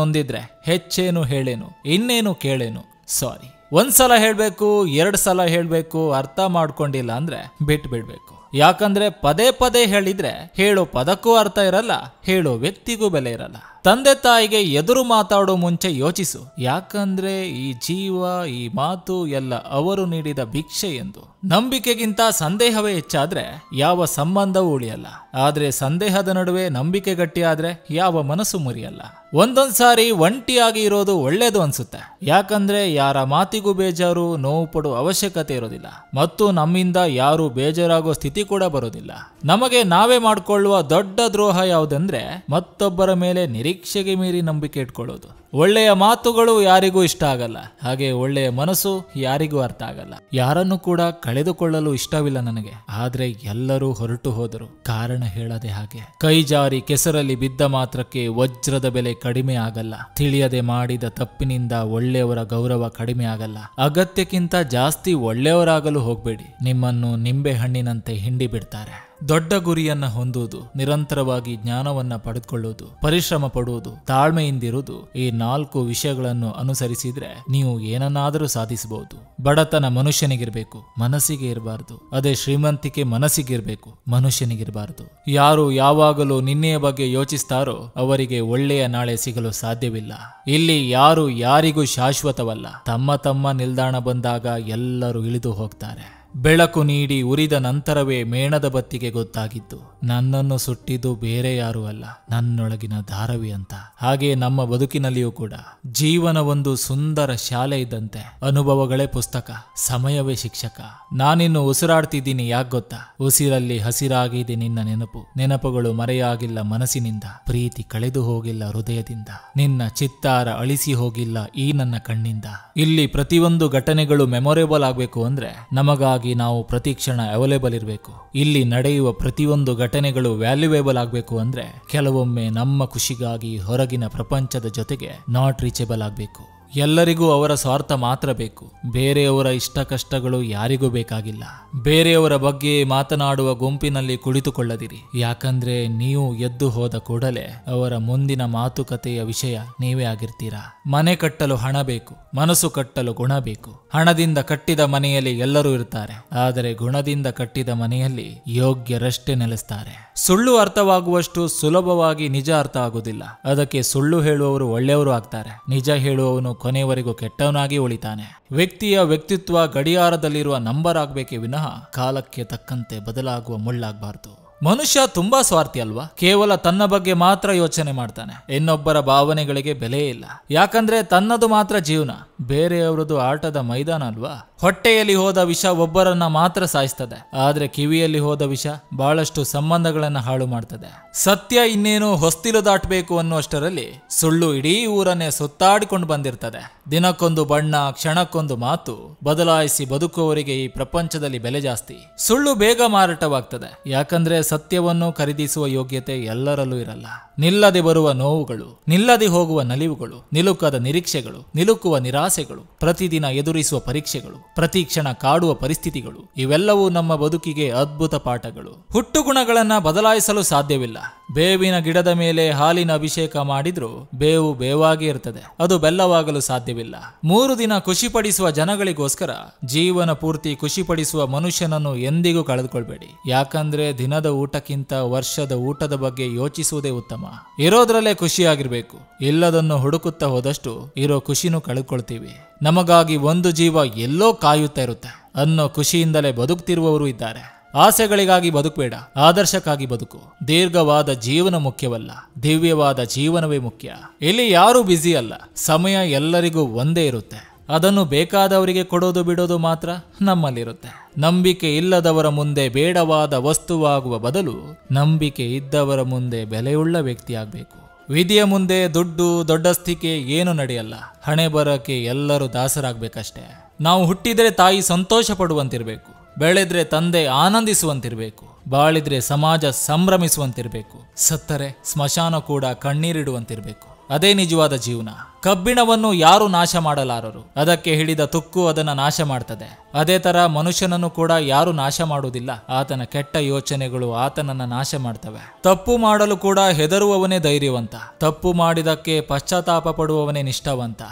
ಹೆಚ್ಚೇನು ಹೇಳೇನು ಇನ್ನೇನು ಕೇಳೇನು ಸಾರಿ ಒಂದ್ಸಲ ಹೇಳಬೇಕು ಎರಡು ಸಲ ಹೇಳಬೇಕು ಅರ್ಥ ಮಾಡ್ಕೊಂಡಿಲ್ಲ ಅಂದ್ರೆ ಬಿಟ್ಟು ಬಿಡ್ಬೇಕು ಯಾಕಂದ್ರೆ ಪದೇ ಪದೇ ಹೇಳಿದ್ರೆ ಹೇಳೋ ಪದಕ್ಕೂ ಅರ್ಥ ಇರಲ್ಲ ಹೇಳೋ ವ್ಯಕ್ತಿಗೂ ಬೆಲೆ ಇರಲ್ಲ ತಂದೆ ತಾಯಿಗೆ ಎದುರು ಮಾತಾಡೋ ಮುಂಚೆ ಯೋಚಿಸು ಯಾಕಂದ್ರೆ ಈ ಜೀವ ಈ ಮಾತು ಎಲ್ಲ ಅವರು ನೀಡಿದ ಭಿಕ್ಷೆ ಎಂದು ನಂಬಿಕೆಗಿಂತ ಸಂದೇಹವೇ ಹೆಚ್ಚಾದ್ರೆ ಯಾವ ಸಂಬಂಧವೂ ಉಳಿಯಲ್ಲ ಆದ್ರೆ ಸಂದೇಹದ ನಡುವೆ ನಂಬಿಕೆ ಗಟ್ಟಿಯಾದ್ರೆ ಯಾವ ಮನಸ್ಸು ಮುರಿಯಲ್ಲ ಒಂದೊಂದ್ಸಾರಿ ಒಂಟಿಯಾಗಿ ಇರೋದು ಒಳ್ಳೇದು ಅನ್ಸುತ್ತೆ ಯಾಕಂದ್ರೆ ಯಾರ ಮಾತಿಗೂ ಬೇಜಾರು ನೋವು ಪಡುವ ಅವಶ್ಯಕತೆ ಇರೋದಿಲ್ಲ ಮತ್ತು ನಮ್ಮಿಂದ ಯಾರು ಬೇಜಾರಾಗೋ ಸ್ಥಿತಿ ಕೂಡ ಬರೋದಿಲ್ಲ ನಮಗೆ ನಾವೇ ಮಾಡಿಕೊಳ್ಳುವ ದೊಡ್ಡ ದ್ರೋಹ ಯಾವುದಂದ್ರೆ ಮತ್ತೊಬ್ಬರ ಮೇಲೆ ನಿರೀಕ್ಷೆ ಪರೀಕ್ಷೆಗೆ ಮೀರಿ ನಂಬಿಕೆ ಇಟ್ಕೊಳ್ಳೋದು ಒಳ್ಳೆಯ ಮಾತುಗಳು ಯಾರಿಗೂ ಇಷ್ಟ ಆಗಲ್ಲ ಹಾಗೆ ಒಳ್ಳೆಯ ಮನಸ್ಸು ಯಾರಿಗೂ ಅರ್ಥ ಆಗಲ್ಲ ಯಾರನ್ನು ಕೂಡ ಕಳೆದುಕೊಳ್ಳಲು ಇಷ್ಟವಿಲ್ಲ ನನಗೆ ಆದ್ರೆ ಎಲ್ಲರೂ ಹೊರಟು ಹೋದರು ಕಾರಣ ಹೇಳದೆ ಹಾಗೆ ಕೈ ಜಾರಿ ಕೆಸರಲ್ಲಿ ಬಿದ್ದ ಮಾತ್ರಕ್ಕೆ ವಜ್ರದ ಬೆಲೆ ಕಡಿಮೆ ಆಗಲ್ಲ ತಿಳಿಯದೆ ಮಾಡಿದ ತಪ್ಪಿನಿಂದ ಒಳ್ಳೆಯವರ ಗೌರವ ಕಡಿಮೆ ಆಗಲ್ಲ ಅಗತ್ಯಕ್ಕಿಂತ ಜಾಸ್ತಿ ಒಳ್ಳೆಯವರಾಗಲು ಹೋಗ್ಬೇಡಿ ನಿಮ್ಮನ್ನು ನಿಂಬೆ ಹಣ್ಣಿನಂತೆ ಹಿಂಡಿ ಬಿಡ್ತಾರೆ ದೊಡ್ಡ ಗುರಿಯನ್ನ ಹೊಂದುವುದು ನಿರಂತರವಾಗಿ ಜ್ಞಾನವನ್ನ ಪಡೆದುಕೊಳ್ಳುವುದು ಪರಿಶ್ರಮ ಪಡುವುದು ತಾಳ್ಮೆಯಿಂದಿರುವುದು ಈ ನಾಲ್ಕು ವಿಷಯಗಳನ್ನು ಅನುಸರಿಸಿದ್ರೆ ನೀವು ಏನನ್ನಾದರೂ ಸಾಧಿಸಬಹುದು ಬಡತನ ಮನುಷ್ಯನಿಗಿರ್ಬೇಕು ಮನಸ್ಸಿಗೆ ಇರಬಾರದು ಅದೇ ಶ್ರೀಮಂತಿಕೆ ಮನಸ್ಸಿಗಿರ್ಬೇಕು ಮನುಷ್ಯನಿಗಿರಬಾರದು ಯಾರು ಯಾವಾಗಲೂ ನಿನ್ನೆಯ ಬಗ್ಗೆ ಯೋಚಿಸ್ತಾರೋ ಅವರಿಗೆ ಒಳ್ಳೆಯ ನಾಳೆ ಸಿಗಲು ಸಾಧ್ಯವಿಲ್ಲ ಇಲ್ಲಿ ಯಾರು ಯಾರಿಗೂ ಶಾಶ್ವತವಲ್ಲ ತಮ್ಮ ತಮ್ಮ ನಿಲ್ದಾಣ ಬಂದಾಗ ಎಲ್ಲರೂ ಇಳಿದು ಹೋಗ್ತಾರೆ ಬೆಳಕು ನೀಡಿ ಉರಿದ ನಂತರವೇ ಮೇಣದ ಬತ್ತಿಗೆ ಗೊತ್ತಾಗಿದ್ದು ನನ್ನನ್ನು ಸುಟ್ಟಿದ್ದು ಬೇರೆ ಯಾರೂ ಅಲ್ಲ ನನ್ನೊಳಗಿನ ಧಾರವಿ ಅಂತ ಹಾಗೆ ನಮ್ಮ ಬದುಕಿನಲ್ಲಿಯೂ ಕೂಡ ಜೀವನ ಒಂದು ಸುಂದರ ಶಾಲೆ ಇದ್ದಂತೆ ಅನುಭವಗಳೇ ಪುಸ್ತಕ ಸಮಯವೇ ಶಿಕ್ಷಕ ನಾನಿನ್ನು ಉಸಿರಾಡ್ತಿದ್ದೀನಿ ಯಾಕೆ ಗೊತ್ತಾ ಉಸಿರಲ್ಲಿ ಹಸಿರಾಗಿದೆ ನಿನ್ನ ನೆನಪು ನೆನಪುಗಳು ಮರೆಯಾಗಿಲ್ಲ ಮನಸ್ಸಿನಿಂದ ಪ್ರೀತಿ ಕಳೆದು ಹೋಗಿಲ್ಲ ಹೃದಯದಿಂದ ನಿನ್ನ ಚಿತ್ತಾರ ಅಳಿಸಿ ಹೋಗಿಲ್ಲ ಈ ನನ್ನ ಕಣ್ಣಿಂದ ಇಲ್ಲಿ ಪ್ರತಿಯೊಂದು ಘಟನೆಗಳು ಮೆಮೊರೇಬಲ್ ಆಗ್ಬೇಕು ಅಂದ್ರೆ ನಮಗ ಆಗಿ ನಾವು ಪ್ರತಿಕ್ಷಣ ಅವೈಲೇಬಲ್ ಇರಬೇಕು ಇಲ್ಲಿ ನಡೆಯುವ ಪ್ರತಿಯೊಂದು ಘಟನೆಗಳು ವ್ಯಾಲ್ಯೂಯೇಬಲ್ ಆಗಬೇಕು ಅಂದ್ರೆ ಕೆಲವೊಮ್ಮೆ ನಮ್ಮ ಖುಷಿಗಾಗಿ ಹೊರಗಿನ ಪ್ರಪಂಚದ ಜೊತೆಗೆ ನಾಟ್ ರೀಚೇಬಲ್ ಆಗಬೇಕು ಎಲ್ಲರಿಗೂ ಅವರ ಸ್ವಾರ್ಥ ಮಾತ್ರ ಬೇಕು ಬೇರೆಯವರ ಇಷ್ಟ ಕಷ್ಟಗಳು ಯಾರಿಗೂ ಬೇಕಾಗಿಲ್ಲ ಬೇರೆಯವರ ಬಗ್ಗೆ ಮಾತನಾಡುವ ಗುಂಪಿನಲ್ಲಿ ಕುಳಿತುಕೊಳ್ಳದಿರಿ ಯಾಕಂದ್ರೆ ನೀವು ಎದ್ದು ಹೋದ ಕೂಡಲೇ ಅವರ ಮುಂದಿನ ಮಾತುಕತೆಯ ವಿಷಯ ನೀವೇ ಆಗಿರ್ತೀರಾ ಮನೆ ಕಟ್ಟಲು ಹಣ ಬೇಕು ಮನಸ್ಸು ಕಟ್ಟಲು ಗುಣ ಬೇಕು ಹಣದಿಂದ ಕಟ್ಟಿದ ಮನೆಯಲ್ಲಿ ಎಲ್ಲರೂ ಇರ್ತಾರೆ ಆದರೆ ಗುಣದಿಂದ ಕಟ್ಟಿದ ಮನೆಯಲ್ಲಿ ಯೋಗ್ಯರಷ್ಟೇ ನೆಲೆಸ್ತಾರೆ ಸುಳ್ಳು ಅರ್ಥವಾಗುವಷ್ಟು ಸುಲಭವಾಗಿ ನಿಜ ಅರ್ಥ ಆಗುವುದಿಲ್ಲ ಅದಕ್ಕೆ ಸುಳ್ಳು ಹೇಳುವವರು ಒಳ್ಳೆಯವರು ಆಗ್ತಾರೆ ನಿಜ ಹೇಳುವವನು ಕೊನೆಯವರೆಗೂ ಕೆಟ್ಟವನಾಗಿ ಉಳಿತಾನೆ ವ್ಯಕ್ತಿಯ ವ್ಯಕ್ತಿತ್ವ ಗಡಿಯಾರದಲ್ಲಿರುವ ನಂಬರ್ ಆಗಬೇಕೇ ವಿನಃ ಕಾಲಕ್ಕೆ ತಕ್ಕಂತೆ ಬದಲಾಗುವ ಮುಳ್ಳಾಗಬಾರದು ಮನುಷ್ಯ ತುಂಬಾ ಸ್ವಾರ್ಥಿ ಅಲ್ವಾ ಕೇವಲ ತನ್ನ ಬಗ್ಗೆ ಮಾತ್ರ ಯೋಚನೆ ಮಾಡ್ತಾನೆ ಇನ್ನೊಬ್ಬರ ಭಾವನೆಗಳಿಗೆ ಬೆಲೆ ಇಲ್ಲ ಯಾಕಂದ್ರೆ ತನ್ನದು ಮಾತ್ರ ಜೀವನ ಬೇರೆಯವರದು ಆಟದ ಮೈದಾನ ಅಲ್ವಾ ಹೊಟ್ಟೆಯಲ್ಲಿ ಹೋದ ವಿಷ ಒಬ್ಬರನ್ನ ಮಾತ್ರ ಸಾಯಿಸ್ತದೆ ಆದ್ರೆ ಕಿವಿಯಲ್ಲಿ ಹೋದ ವಿಷ ಬಹಳಷ್ಟು ಸಂಬಂಧಗಳನ್ನ ಹಾಳು ಮಾಡ್ತದೆ ಸತ್ಯ ಇನ್ನೇನು ಹೊಸ್ತಿಲು ದಾಟಬೇಕು ಅನ್ನುವಷ್ಟರಲ್ಲಿ ಸುಳ್ಳು ಇಡೀ ಊರನ್ನೇ ಸುತ್ತಾಡಿಕೊಂಡು ಬಂದಿರ್ತದೆ ದಿನಕ್ಕೊಂದು ಬಣ್ಣ ಕ್ಷಣಕ್ಕೊಂದು ಮಾತು ಬದಲಾಯಿಸಿ ಬದುಕುವವರಿಗೆ ಈ ಪ್ರಪಂಚದಲ್ಲಿ ಬೆಲೆ ಜಾಸ್ತಿ ಸುಳ್ಳು ಬೇಗ ಮಾರಾಟವಾಗ್ತದೆ ಯಾಕಂದ್ರೆ ಸತ್ಯವನ್ನು ಖರೀದಿಸುವ ಯೋಗ್ಯತೆ ಎಲ್ಲರಲ್ಲೂ ಇರಲ್ಲ ನಿಲ್ಲದೆ ಬರುವ ನೋವುಗಳು ನಿಲ್ಲದೆ ಹೋಗುವ ನಲಿವುಗಳು ನಿಲುಕದ ನಿರೀಕ್ಷೆಗಳು ನಿಲುಕುವ ನಿರಾಸೆಗಳು ಪ್ರತಿದಿನ ಎದುರಿಸುವ ಪರೀಕ್ಷೆಗಳು ಪ್ರತಿ ಕ್ಷಣ ಕಾಡುವ ಪರಿಸ್ಥಿತಿಗಳು ಇವೆಲ್ಲವೂ ನಮ್ಮ ಬದುಕಿಗೆ ಅದ್ಭುತ ಪಾಠಗಳು ಹುಟ್ಟು ಗುಣಗಳನ್ನ ಬದಲಾಯಿಸಲು ಸಾಧ್ಯವಿಲ್ಲ ಬೇವಿನ ಗಿಡದ ಮೇಲೆ ಹಾಲಿನ ಅಭಿಷೇಕ ಮಾಡಿದ್ರೂ ಬೇವು ಬೇವಾಗಿ ಇರ್ತದೆ ಅದು ಬೆಲ್ಲವಾಗಲು ಸಾಧ್ಯವಿಲ್ಲ ಮೂರು ದಿನ ಖುಷಿಪಡಿಸುವ ಜನಗಳಿಗೋಸ್ಕರ ಜೀವನ ಪೂರ್ತಿ ಖುಷಿಪಡಿಸುವ ಮನುಷ್ಯನನ್ನು ಎಂದಿಗೂ ಕಳೆದುಕೊಳ್ಬೇಡಿ ಯಾಕಂದ್ರೆ ದಿನದ ಊಟಕ್ಕಿಂತ ವರ್ಷದ ಊಟದ ಬಗ್ಗೆ ಯೋಚಿಸುವುದೇ ಉತ್ತಮ ಇರೋದ್ರಲ್ಲೇ ಖುಷಿಯಾಗಿರ್ಬೇಕು ಎಲ್ಲದನ್ನು ಹುಡುಕುತ್ತಾ ಹೋದಷ್ಟು ಇರೋ ಖುಷಿನೂ ಕಳ್ಕೊಳ್ತೀವಿ ನಮಗಾಗಿ ಒಂದು ಜೀವ ಎಲ್ಲೋ ಕಾಯುತ್ತಾ ಇರುತ್ತೆ ಅನ್ನೋ ಖುಷಿಯಿಂದಲೇ ಬದುಕ್ತಿರುವವರು ಇದ್ದಾರೆ ಆಸೆಗಳಿಗಾಗಿ ಬದುಕಬೇಡ ಆದರ್ಶಕ್ಕಾಗಿ ಬದುಕು ದೀರ್ಘವಾದ ಜೀವನ ಮುಖ್ಯವಲ್ಲ ದಿವ್ಯವಾದ ಜೀವನವೇ ಮುಖ್ಯ ಇಲ್ಲಿ ಯಾರೂ ಬ್ಯುಸಿ ಅಲ್ಲ ಸಮಯ ಎಲ್ಲರಿಗೂ ಒಂದೇ ಇರುತ್ತೆ ಅದನ್ನು ಬೇಕಾದವರಿಗೆ ಕೊಡೋದು ಬಿಡೋದು ಮಾತ್ರ ನಮ್ಮಲ್ಲಿರುತ್ತೆ ನಂಬಿಕೆ ಇಲ್ಲದವರ ಮುಂದೆ ಬೇಡವಾದ ವಸ್ತುವಾಗುವ ಬದಲು ನಂಬಿಕೆ ಇದ್ದವರ ಮುಂದೆ ಬೆಲೆಯುಳ್ಳ ವ್ಯಕ್ತಿಯಾಗಬೇಕು ವಿಧಿಯ ಮುಂದೆ ದುಡ್ಡು ದೊಡ್ಡಸ್ತಿಕೆ ಏನು ನಡೆಯಲ್ಲ ಹಣೆ ಬರೋಕೆ ಎಲ್ಲರೂ ದಾಸರಾಗಬೇಕಷ್ಟೇ ನಾವು ಹುಟ್ಟಿದರೆ ತಾಯಿ ಸಂತೋಷ ಪಡುವಂತಿರಬೇಕು ಬೆಳೆದ್ರೆ ತಂದೆ ಆನಂದಿಸುವಂತಿರಬೇಕು ಬಾಳಿದ್ರೆ ಸಮಾಜ ಸಂಭ್ರಮಿಸುವಂತಿರಬೇಕು ಸತ್ತರೆ ಸ್ಮಶಾನ ಕೂಡ ಕಣ್ಣೀರಿಡುವಂತಿರಬೇಕು ಅದೇ ನಿಜವಾದ ಜೀವನ ಕಬ್ಬಿಣವನ್ನು ಯಾರು ನಾಶ ಮಾಡಲಾರರು ಅದಕ್ಕೆ ಹಿಡಿದ ತುಕ್ಕು ಅದನ್ನು ನಾಶ ಮಾಡ್ತದೆ ಅದೇ ತರ ಮನುಷ್ಯನನ್ನು ಕೂಡ ಯಾರು ನಾಶ ಮಾಡುವುದಿಲ್ಲ ಆತನ ಕೆಟ್ಟ ಯೋಚನೆಗಳು ಆತನನ್ನ ನಾಶ ಮಾಡ್ತವೆ ತಪ್ಪು ಮಾಡಲು ಕೂಡ ಹೆದರುವವನೇ ಧೈರ್ಯವಂತ ತಪ್ಪು ಮಾಡಿದಕ್ಕೆ ಪಶ್ಚಾತ್ತಾಪ ಪಡುವವನೇ ನಿಷ್ಠಾವಂತ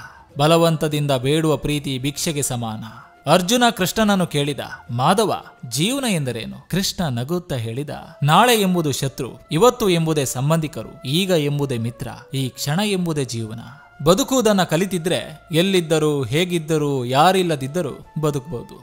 ಬಲವಂತದಿಂದ ಬೇಡುವ ಪ್ರೀತಿ ಭಿಕ್ಷೆಗೆ ಸಮಾನ ಅರ್ಜುನ ಕೃಷ್ಣನನ್ನು ಕೇಳಿದ ಮಾಧವ ಜೀವನ ಎಂದರೇನು ಕೃಷ್ಣ ನಗುತ್ತಾ ಹೇಳಿದ ನಾಳೆ ಎಂಬುದು ಶತ್ರು ಇವತ್ತು ಎಂಬುದೇ ಸಂಬಂಧಿಕರು ಈಗ ಎಂಬುದೇ ಮಿತ್ರ ಈ ಕ್ಷಣ ಎಂಬುದೇ ಜೀವನ ಬದುಕುವುದನ್ನ ಕಲಿತಿದ್ರೆ ಎಲ್ಲಿದ್ದರೂ ಹೇಗಿದ್ದರೂ ಯಾರಿಲ್ಲದಿದ್ದರೂ ಬದುಕಬಹುದು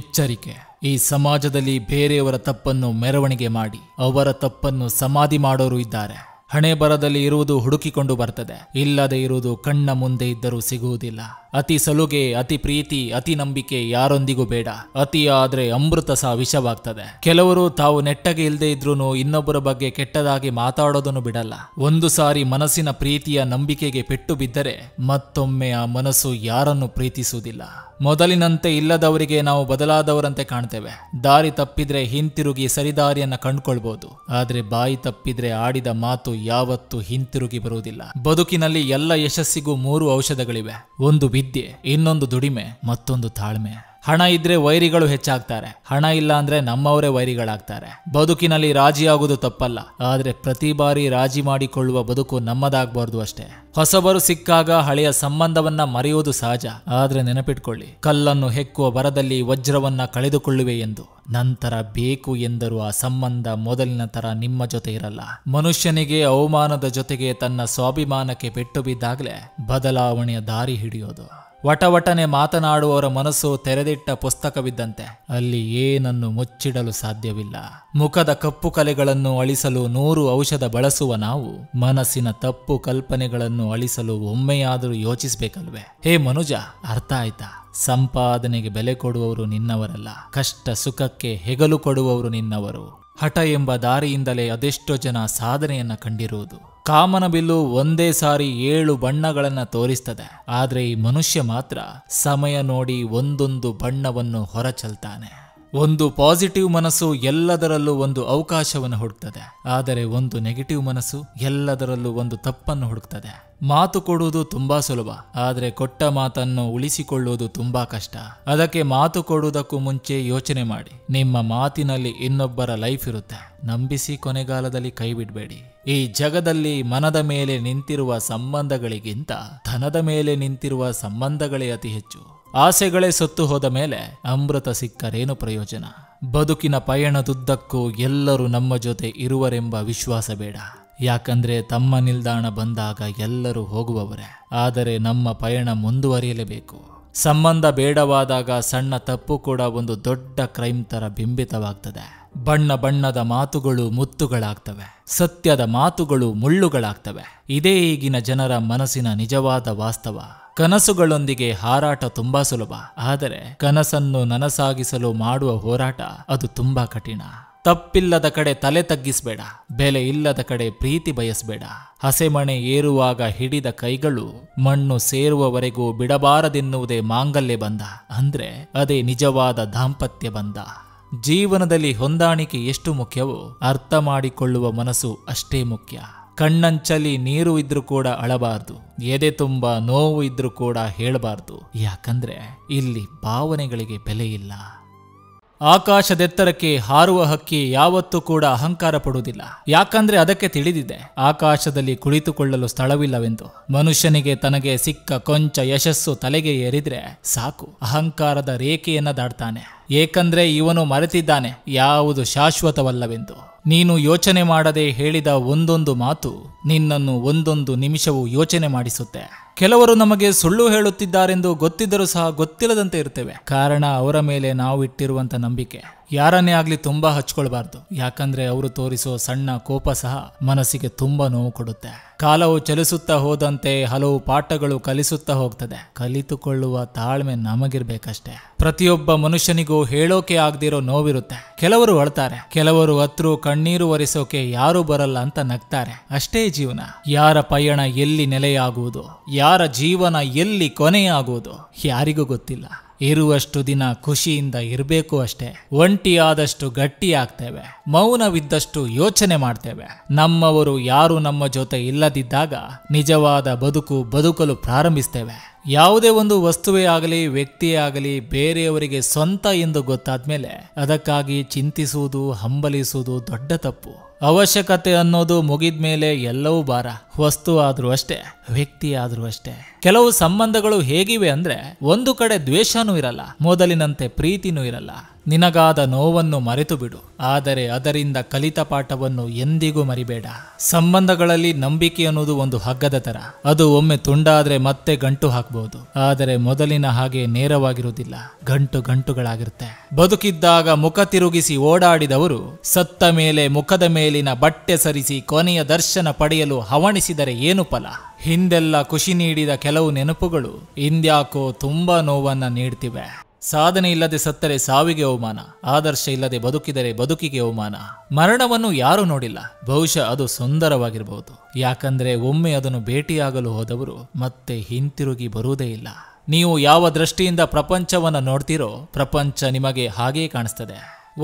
ಎಚ್ಚರಿಕೆ ಈ ಸಮಾಜದಲ್ಲಿ ಬೇರೆಯವರ ತಪ್ಪನ್ನು ಮೆರವಣಿಗೆ ಮಾಡಿ ಅವರ ತಪ್ಪನ್ನು ಸಮಾಧಿ ಮಾಡೋರು ಇದ್ದಾರೆ ಹಣೆ ಬರದಲ್ಲಿ ಇರುವುದು ಹುಡುಕಿಕೊಂಡು ಬರ್ತದೆ ಇಲ್ಲದೆ ಇರುವುದು ಕಣ್ಣ ಮುಂದೆ ಇದ್ದರೂ ಸಿಗುವುದಿಲ್ಲ ಅತಿ ಸಲುಗೆ ಅತಿ ಪ್ರೀತಿ ಅತಿ ನಂಬಿಕೆ ಯಾರೊಂದಿಗೂ ಬೇಡ ಅತಿ ಆದ್ರೆ ಅಮೃತ ಸಹ ವಿಷವಾಗ್ತದೆ ಕೆಲವರು ತಾವು ನೆಟ್ಟಗೆ ಇಲ್ಲದೆ ಇದ್ರೂ ಇನ್ನೊಬ್ಬರ ಬಗ್ಗೆ ಕೆಟ್ಟದಾಗಿ ಮಾತಾಡೋದನ್ನು ಬಿಡಲ್ಲ ಒಂದು ಸಾರಿ ಮನಸ್ಸಿನ ಪ್ರೀತಿಯ ನಂಬಿಕೆಗೆ ಪೆಟ್ಟು ಬಿದ್ದರೆ ಮತ್ತೊಮ್ಮೆ ಆ ಮನಸ್ಸು ಯಾರನ್ನು ಪ್ರೀತಿಸುವುದಿಲ್ಲ ಮೊದಲಿನಂತೆ ಇಲ್ಲದವರಿಗೆ ನಾವು ಬದಲಾದವರಂತೆ ಕಾಣ್ತೇವೆ ದಾರಿ ತಪ್ಪಿದ್ರೆ ಹಿಂತಿರುಗಿ ಸರಿದಾರಿಯನ್ನ ಕಂಡುಕೊಳ್ಬಹುದು ಆದ್ರೆ ಬಾಯಿ ತಪ್ಪಿದ್ರೆ ಆಡಿದ ಮಾತು ಯಾವತ್ತೂ ಹಿಂತಿರುಗಿ ಬರುವುದಿಲ್ಲ ಬದುಕಿನಲ್ಲಿ ಎಲ್ಲ ಯಶಸ್ಸಿಗೂ ಮೂರು ಔಷಧಗಳಿವೆ ಒಂದು ವಿದ್ಯೆ ಇನ್ನೊಂದು ದುಡಿಮೆ ಮತ್ತೊಂದು ತಾಳ್ಮೆ ಹಣ ಇದ್ರೆ ವೈರಿಗಳು ಹೆಚ್ಚಾಗ್ತಾರೆ ಹಣ ಇಲ್ಲ ಅಂದ್ರೆ ನಮ್ಮವರೇ ವೈರಿಗಳಾಗ್ತಾರೆ ಬದುಕಿನಲ್ಲಿ ರಾಜಿ ತಪ್ಪಲ್ಲ ಆದ್ರೆ ಪ್ರತಿ ಬಾರಿ ರಾಜಿ ಮಾಡಿಕೊಳ್ಳುವ ಬದುಕು ನಮ್ಮದಾಗ್ಬಾರ್ದು ಅಷ್ಟೇ ಹೊಸಬರು ಸಿಕ್ಕಾಗ ಹಳೆಯ ಸಂಬಂಧವನ್ನ ಮರೆಯುವುದು ಸಹಜ ಆದ್ರೆ ನೆನಪಿಟ್ಕೊಳ್ಳಿ ಕಲ್ಲನ್ನು ಹೆಕ್ಕುವ ಬರದಲ್ಲಿ ವಜ್ರವನ್ನ ಕಳೆದುಕೊಳ್ಳುವೆ ಎಂದು ನಂತರ ಬೇಕು ಎಂದರೂ ಆ ಸಂಬಂಧ ಮೊದಲಿನ ತರ ನಿಮ್ಮ ಜೊತೆ ಇರಲ್ಲ ಮನುಷ್ಯನಿಗೆ ಅವಮಾನದ ಜೊತೆಗೆ ತನ್ನ ಸ್ವಾಭಿಮಾನಕ್ಕೆ ಪೆಟ್ಟು ಬಿದ್ದಾಗಲೇ ಬದಲಾವಣೆಯ ದಾರಿ ಹಿಡಿಯೋದು ವಟವಟನೆ ಮಾತನಾಡುವವರ ಮನಸ್ಸು ತೆರೆದಿಟ್ಟ ಪುಸ್ತಕವಿದ್ದಂತೆ ಅಲ್ಲಿ ಏನನ್ನು ಮುಚ್ಚಿಡಲು ಸಾಧ್ಯವಿಲ್ಲ ಮುಖದ ಕಪ್ಪು ಕಲೆಗಳನ್ನು ಅಳಿಸಲು ನೂರು ಔಷಧ ಬಳಸುವ ನಾವು ಮನಸ್ಸಿನ ತಪ್ಪು ಕಲ್ಪನೆಗಳನ್ನು ಅಳಿಸಲು ಒಮ್ಮೆಯಾದರೂ ಯೋಚಿಸಬೇಕಲ್ವೇ ಹೇ ಮನುಜ ಅರ್ಥ ಆಯ್ತಾ ಸಂಪಾದನೆಗೆ ಬೆಲೆ ಕೊಡುವವರು ನಿನ್ನವರಲ್ಲ ಕಷ್ಟ ಸುಖಕ್ಕೆ ಹೆಗಲು ಕೊಡುವವರು ನಿನ್ನವರು ಹಠ ಎಂಬ ದಾರಿಯಿಂದಲೇ ಅದೆಷ್ಟೋ ಜನ ಸಾಧನೆಯನ್ನ ಕಂಡಿರುವುದು ಕಾಮನ ಬಿಲ್ಲು ಒಂದೇ ಸಾರಿ ಏಳು ಬಣ್ಣಗಳನ್ನು ತೋರಿಸ್ತದೆ ಆದರೆ ಈ ಮನುಷ್ಯ ಮಾತ್ರ ಸಮಯ ನೋಡಿ ಒಂದೊಂದು ಬಣ್ಣವನ್ನು ಹೊರಚಲ್ತಾನೆ ಒಂದು ಪಾಸಿಟಿವ್ ಮನಸ್ಸು ಎಲ್ಲದರಲ್ಲೂ ಒಂದು ಅವಕಾಶವನ್ನು ಹುಡುಕ್ತದೆ ಆದರೆ ಒಂದು ನೆಗೆಟಿವ್ ಮನಸ್ಸು ಎಲ್ಲದರಲ್ಲೂ ಒಂದು ತಪ್ಪನ್ನು ಹುಡುಕ್ತದೆ ಮಾತು ಕೊಡುವುದು ತುಂಬಾ ಸುಲಭ ಆದರೆ ಕೊಟ್ಟ ಮಾತನ್ನು ಉಳಿಸಿಕೊಳ್ಳುವುದು ತುಂಬಾ ಕಷ್ಟ ಅದಕ್ಕೆ ಮಾತು ಕೊಡುವುದಕ್ಕೂ ಮುಂಚೆ ಯೋಚನೆ ಮಾಡಿ ನಿಮ್ಮ ಮಾತಿನಲ್ಲಿ ಇನ್ನೊಬ್ಬರ ಲೈಫ್ ಇರುತ್ತೆ ನಂಬಿಸಿ ಕೊನೆಗಾಲದಲ್ಲಿ ಕೈ ಬಿಡಬೇಡಿ ಈ ಜಗದಲ್ಲಿ ಮನದ ಮೇಲೆ ನಿಂತಿರುವ ಸಂಬಂಧಗಳಿಗಿಂತ ಧನದ ಮೇಲೆ ನಿಂತಿರುವ ಸಂಬಂಧಗಳೇ ಅತಿ ಹೆಚ್ಚು ಆಸೆಗಳೇ ಸತ್ತು ಹೋದ ಮೇಲೆ ಅಮೃತ ಸಿಕ್ಕರೇನು ಪ್ರಯೋಜನ ಬದುಕಿನ ಪಯಣದುದ್ದಕ್ಕೂ ಎಲ್ಲರೂ ನಮ್ಮ ಜೊತೆ ಇರುವರೆಂಬ ವಿಶ್ವಾಸ ಬೇಡ ಯಾಕಂದ್ರೆ ತಮ್ಮ ನಿಲ್ದಾಣ ಬಂದಾಗ ಎಲ್ಲರೂ ಹೋಗುವವರೇ ಆದರೆ ನಮ್ಮ ಪಯಣ ಮುಂದುವರಿಯಲೇಬೇಕು ಸಂಬಂಧ ಬೇಡವಾದಾಗ ಸಣ್ಣ ತಪ್ಪು ಕೂಡ ಒಂದು ದೊಡ್ಡ ಕ್ರೈಮ್ ತರ ಬಿಂಬಿತವಾಗ್ತದೆ ಬಣ್ಣ ಬಣ್ಣದ ಮಾತುಗಳು ಮುತ್ತುಗಳಾಗ್ತವೆ ಸತ್ಯದ ಮಾತುಗಳು ಮುಳ್ಳುಗಳಾಗ್ತವೆ ಇದೇ ಈಗಿನ ಜನರ ಮನಸ್ಸಿನ ನಿಜವಾದ ವಾಸ್ತವ ಕನಸುಗಳೊಂದಿಗೆ ಹಾರಾಟ ತುಂಬಾ ಸುಲಭ ಆದರೆ ಕನಸನ್ನು ನನಸಾಗಿಸಲು ಮಾಡುವ ಹೋರಾಟ ಅದು ತುಂಬಾ ಕಠಿಣ ತಪ್ಪಿಲ್ಲದ ಕಡೆ ತಲೆ ತಗ್ಗಿಸಬೇಡ ಬೆಲೆ ಇಲ್ಲದ ಕಡೆ ಪ್ರೀತಿ ಬಯಸಬೇಡ ಹಸೆಮಣೆ ಏರುವಾಗ ಹಿಡಿದ ಕೈಗಳು ಮಣ್ಣು ಸೇರುವವರೆಗೂ ಬಿಡಬಾರದೆನ್ನುವುದೇ ಮಾಂಗಲ್ಯ ಬಂದ ಅಂದ್ರೆ ಅದೇ ನಿಜವಾದ ದಾಂಪತ್ಯ ಬಂದ ಜೀವನದಲ್ಲಿ ಹೊಂದಾಣಿಕೆ ಎಷ್ಟು ಮುಖ್ಯವೋ ಅರ್ಥ ಮಾಡಿಕೊಳ್ಳುವ ಮನಸ್ಸು ಅಷ್ಟೇ ಮುಖ್ಯ ಕಣ್ಣಂಚಲಿ ನೀರು ಇದ್ರೂ ಕೂಡ ಅಳಬಾರ್ದು ಎದೆ ತುಂಬ ನೋವು ಇದ್ರೂ ಕೂಡ ಹೇಳಬಾರ್ದು ಯಾಕಂದ್ರೆ ಇಲ್ಲಿ ಭಾವನೆಗಳಿಗೆ ಬೆಲೆ ಇಲ್ಲ ಆಕಾಶದೆತ್ತರಕ್ಕೆ ಹಾರುವ ಹಕ್ಕಿ ಯಾವತ್ತೂ ಕೂಡ ಅಹಂಕಾರ ಪಡುವುದಿಲ್ಲ ಯಾಕಂದ್ರೆ ಅದಕ್ಕೆ ತಿಳಿದಿದೆ ಆಕಾಶದಲ್ಲಿ ಕುಳಿತುಕೊಳ್ಳಲು ಸ್ಥಳವಿಲ್ಲವೆಂದು ಮನುಷ್ಯನಿಗೆ ತನಗೆ ಸಿಕ್ಕ ಕೊಂಚ ಯಶಸ್ಸು ತಲೆಗೆ ಏರಿದ್ರೆ ಸಾಕು ಅಹಂಕಾರದ ರೇಖೆಯನ್ನ ದಾಡ್ತಾನೆ ಏಕೆಂದ್ರೆ ಇವನು ಮರೆತಿದ್ದಾನೆ ಯಾವುದು ಶಾಶ್ವತವಲ್ಲವೆಂದು ನೀನು ಯೋಚನೆ ಮಾಡದೆ ಹೇಳಿದ ಒಂದೊಂದು ಮಾತು ನಿನ್ನನ್ನು ಒಂದೊಂದು ನಿಮಿಷವೂ ಯೋಚನೆ ಮಾಡಿಸುತ್ತೆ ಕೆಲವರು ನಮಗೆ ಸುಳ್ಳು ಹೇಳುತ್ತಿದ್ದಾರೆಂದು ಗೊತ್ತಿದ್ದರೂ ಸಹ ಗೊತ್ತಿಲ್ಲದಂತೆ ಇರ್ತೇವೆ ಕಾರಣ ಅವರ ಮೇಲೆ ನಾವು ಇಟ್ಟಿರುವಂತ ನಂಬಿಕೆ ಯಾರನ್ನೇ ಆಗ್ಲಿ ತುಂಬಾ ಹಚ್ಕೊಳ್ಬಾರ್ದು ಯಾಕಂದ್ರೆ ಅವರು ತೋರಿಸೋ ಸಣ್ಣ ಕೋಪ ಸಹ ಮನಸ್ಸಿಗೆ ತುಂಬಾ ನೋವು ಕೊಡುತ್ತೆ ಕಾಲವು ಚಲಿಸುತ್ತಾ ಹೋದಂತೆ ಹಲವು ಪಾಠಗಳು ಕಲಿಸುತ್ತಾ ಹೋಗ್ತದೆ ಕಲಿತುಕೊಳ್ಳುವ ತಾಳ್ಮೆ ನಮಗಿರ್ಬೇಕಷ್ಟೆ ಪ್ರತಿಯೊಬ್ಬ ಮನುಷ್ಯನಿಗೂ ಹೇಳೋಕೆ ಆಗದಿರೋ ನೋವಿರುತ್ತೆ ಕೆಲವರು ಅಳ್ತಾರೆ ಕೆಲವರು ಹತ್ರ ಕಣ್ಣೀರು ಒರೆಸೋಕೆ ಯಾರು ಬರಲ್ಲ ಅಂತ ನಗ್ತಾರೆ ಅಷ್ಟೇ ಜೀವನ ಯಾರ ಪಯಣ ಎಲ್ಲಿ ನೆಲೆಯಾಗುವುದು ಯಾರ ಜೀವನ ಎಲ್ಲಿ ಕೊನೆಯಾಗುವುದು ಯಾರಿಗೂ ಗೊತ್ತಿಲ್ಲ ಇರುವಷ್ಟು ದಿನ ಖುಷಿಯಿಂದ ಇರಬೇಕು ಅಷ್ಟೇ ಒಂಟಿಯಾದಷ್ಟು ಗಟ್ಟಿಯಾಗ್ತೇವೆ ಮೌನವಿದ್ದಷ್ಟು ಯೋಚನೆ ಮಾಡ್ತೇವೆ ನಮ್ಮವರು ಯಾರು ನಮ್ಮ ಜೊತೆ ಇಲ್ಲದಿದ್ದಾಗ ನಿಜವಾದ ಬದುಕು ಬದುಕಲು ಪ್ರಾರಂಭಿಸ್ತೇವೆ ಯಾವುದೇ ಒಂದು ವಸ್ತುವೇ ಆಗಲಿ ವ್ಯಕ್ತಿಯೇ ಆಗಲಿ ಬೇರೆಯವರಿಗೆ ಸ್ವಂತ ಎಂದು ಗೊತ್ತಾದ್ಮೇಲೆ ಅದಕ್ಕಾಗಿ ಚಿಂತಿಸುವುದು ಹಂಬಲಿಸುವುದು ದೊಡ್ಡ ತಪ್ಪು ಅವಶ್ಯಕತೆ ಅನ್ನೋದು ಮುಗಿದ ಮೇಲೆ ಎಲ್ಲವೂ ಭಾರ ವಸ್ತು ಆದರೂ ಅಷ್ಟೇ ವ್ಯಕ್ತಿ ಆದರೂ ಅಷ್ಟೇ ಕೆಲವು ಸಂಬಂಧಗಳು ಹೇಗಿವೆ ಅಂದ್ರೆ ಒಂದು ಕಡೆ ದ್ವೇಷನೂ ಇರಲ್ಲ ಮೊದಲಿನಂತೆ ಪ್ರೀತಿನೂ ಇರಲ್ಲ ನಿನಗಾದ ನೋವನ್ನು ಮರೆತು ಬಿಡು ಆದರೆ ಅದರಿಂದ ಕಲಿತ ಪಾಠವನ್ನು ಎಂದಿಗೂ ಮರಿಬೇಡ ಸಂಬಂಧಗಳಲ್ಲಿ ನಂಬಿಕೆ ಅನ್ನೋದು ಒಂದು ಹಗ್ಗದ ತರ ಅದು ಒಮ್ಮೆ ತುಂಡಾದ್ರೆ ಮತ್ತೆ ಗಂಟು ಹಾಕಬಹುದು ಆದರೆ ಮೊದಲಿನ ಹಾಗೆ ನೇರವಾಗಿರುವುದಿಲ್ಲ ಗಂಟು ಗಂಟುಗಳಾಗಿರುತ್ತೆ ಬದುಕಿದ್ದಾಗ ಮುಖ ತಿರುಗಿಸಿ ಓಡಾಡಿದವರು ಸತ್ತ ಮೇಲೆ ಮುಖದ ಮೇಲಿನ ಬಟ್ಟೆ ಸರಿಸಿ ಕೊನೆಯ ದರ್ಶನ ಪಡೆಯಲು ಹವಣಿಸಿದರೆ ಏನು ಫಲ ಹಿಂದೆಲ್ಲ ಖುಷಿ ನೀಡಿದ ಕೆಲವು ನೆನಪುಗಳು ಇಂದ್ಯಾಕೋ ತುಂಬಾ ನೋವನ್ನ ನೀಡ್ತಿವೆ ಸಾಧನೆ ಇಲ್ಲದೆ ಸತ್ತರೆ ಸಾವಿಗೆ ಅವಮಾನ ಆದರ್ಶ ಇಲ್ಲದೆ ಬದುಕಿದರೆ ಬದುಕಿಗೆ ಅವಮಾನ ಮರಣವನ್ನು ಯಾರೂ ನೋಡಿಲ್ಲ ಬಹುಶಃ ಅದು ಸುಂದರವಾಗಿರಬಹುದು ಯಾಕಂದ್ರೆ ಒಮ್ಮೆ ಅದನ್ನು ಭೇಟಿಯಾಗಲು ಹೋದವರು ಮತ್ತೆ ಹಿಂತಿರುಗಿ ಬರುವುದೇ ಇಲ್ಲ ನೀವು ಯಾವ ದೃಷ್ಟಿಯಿಂದ ಪ್ರಪಂಚವನ್ನು ನೋಡ್ತೀರೋ ಪ್ರಪಂಚ ನಿಮಗೆ ಹಾಗೇ ಕಾಣಿಸ್ತದೆ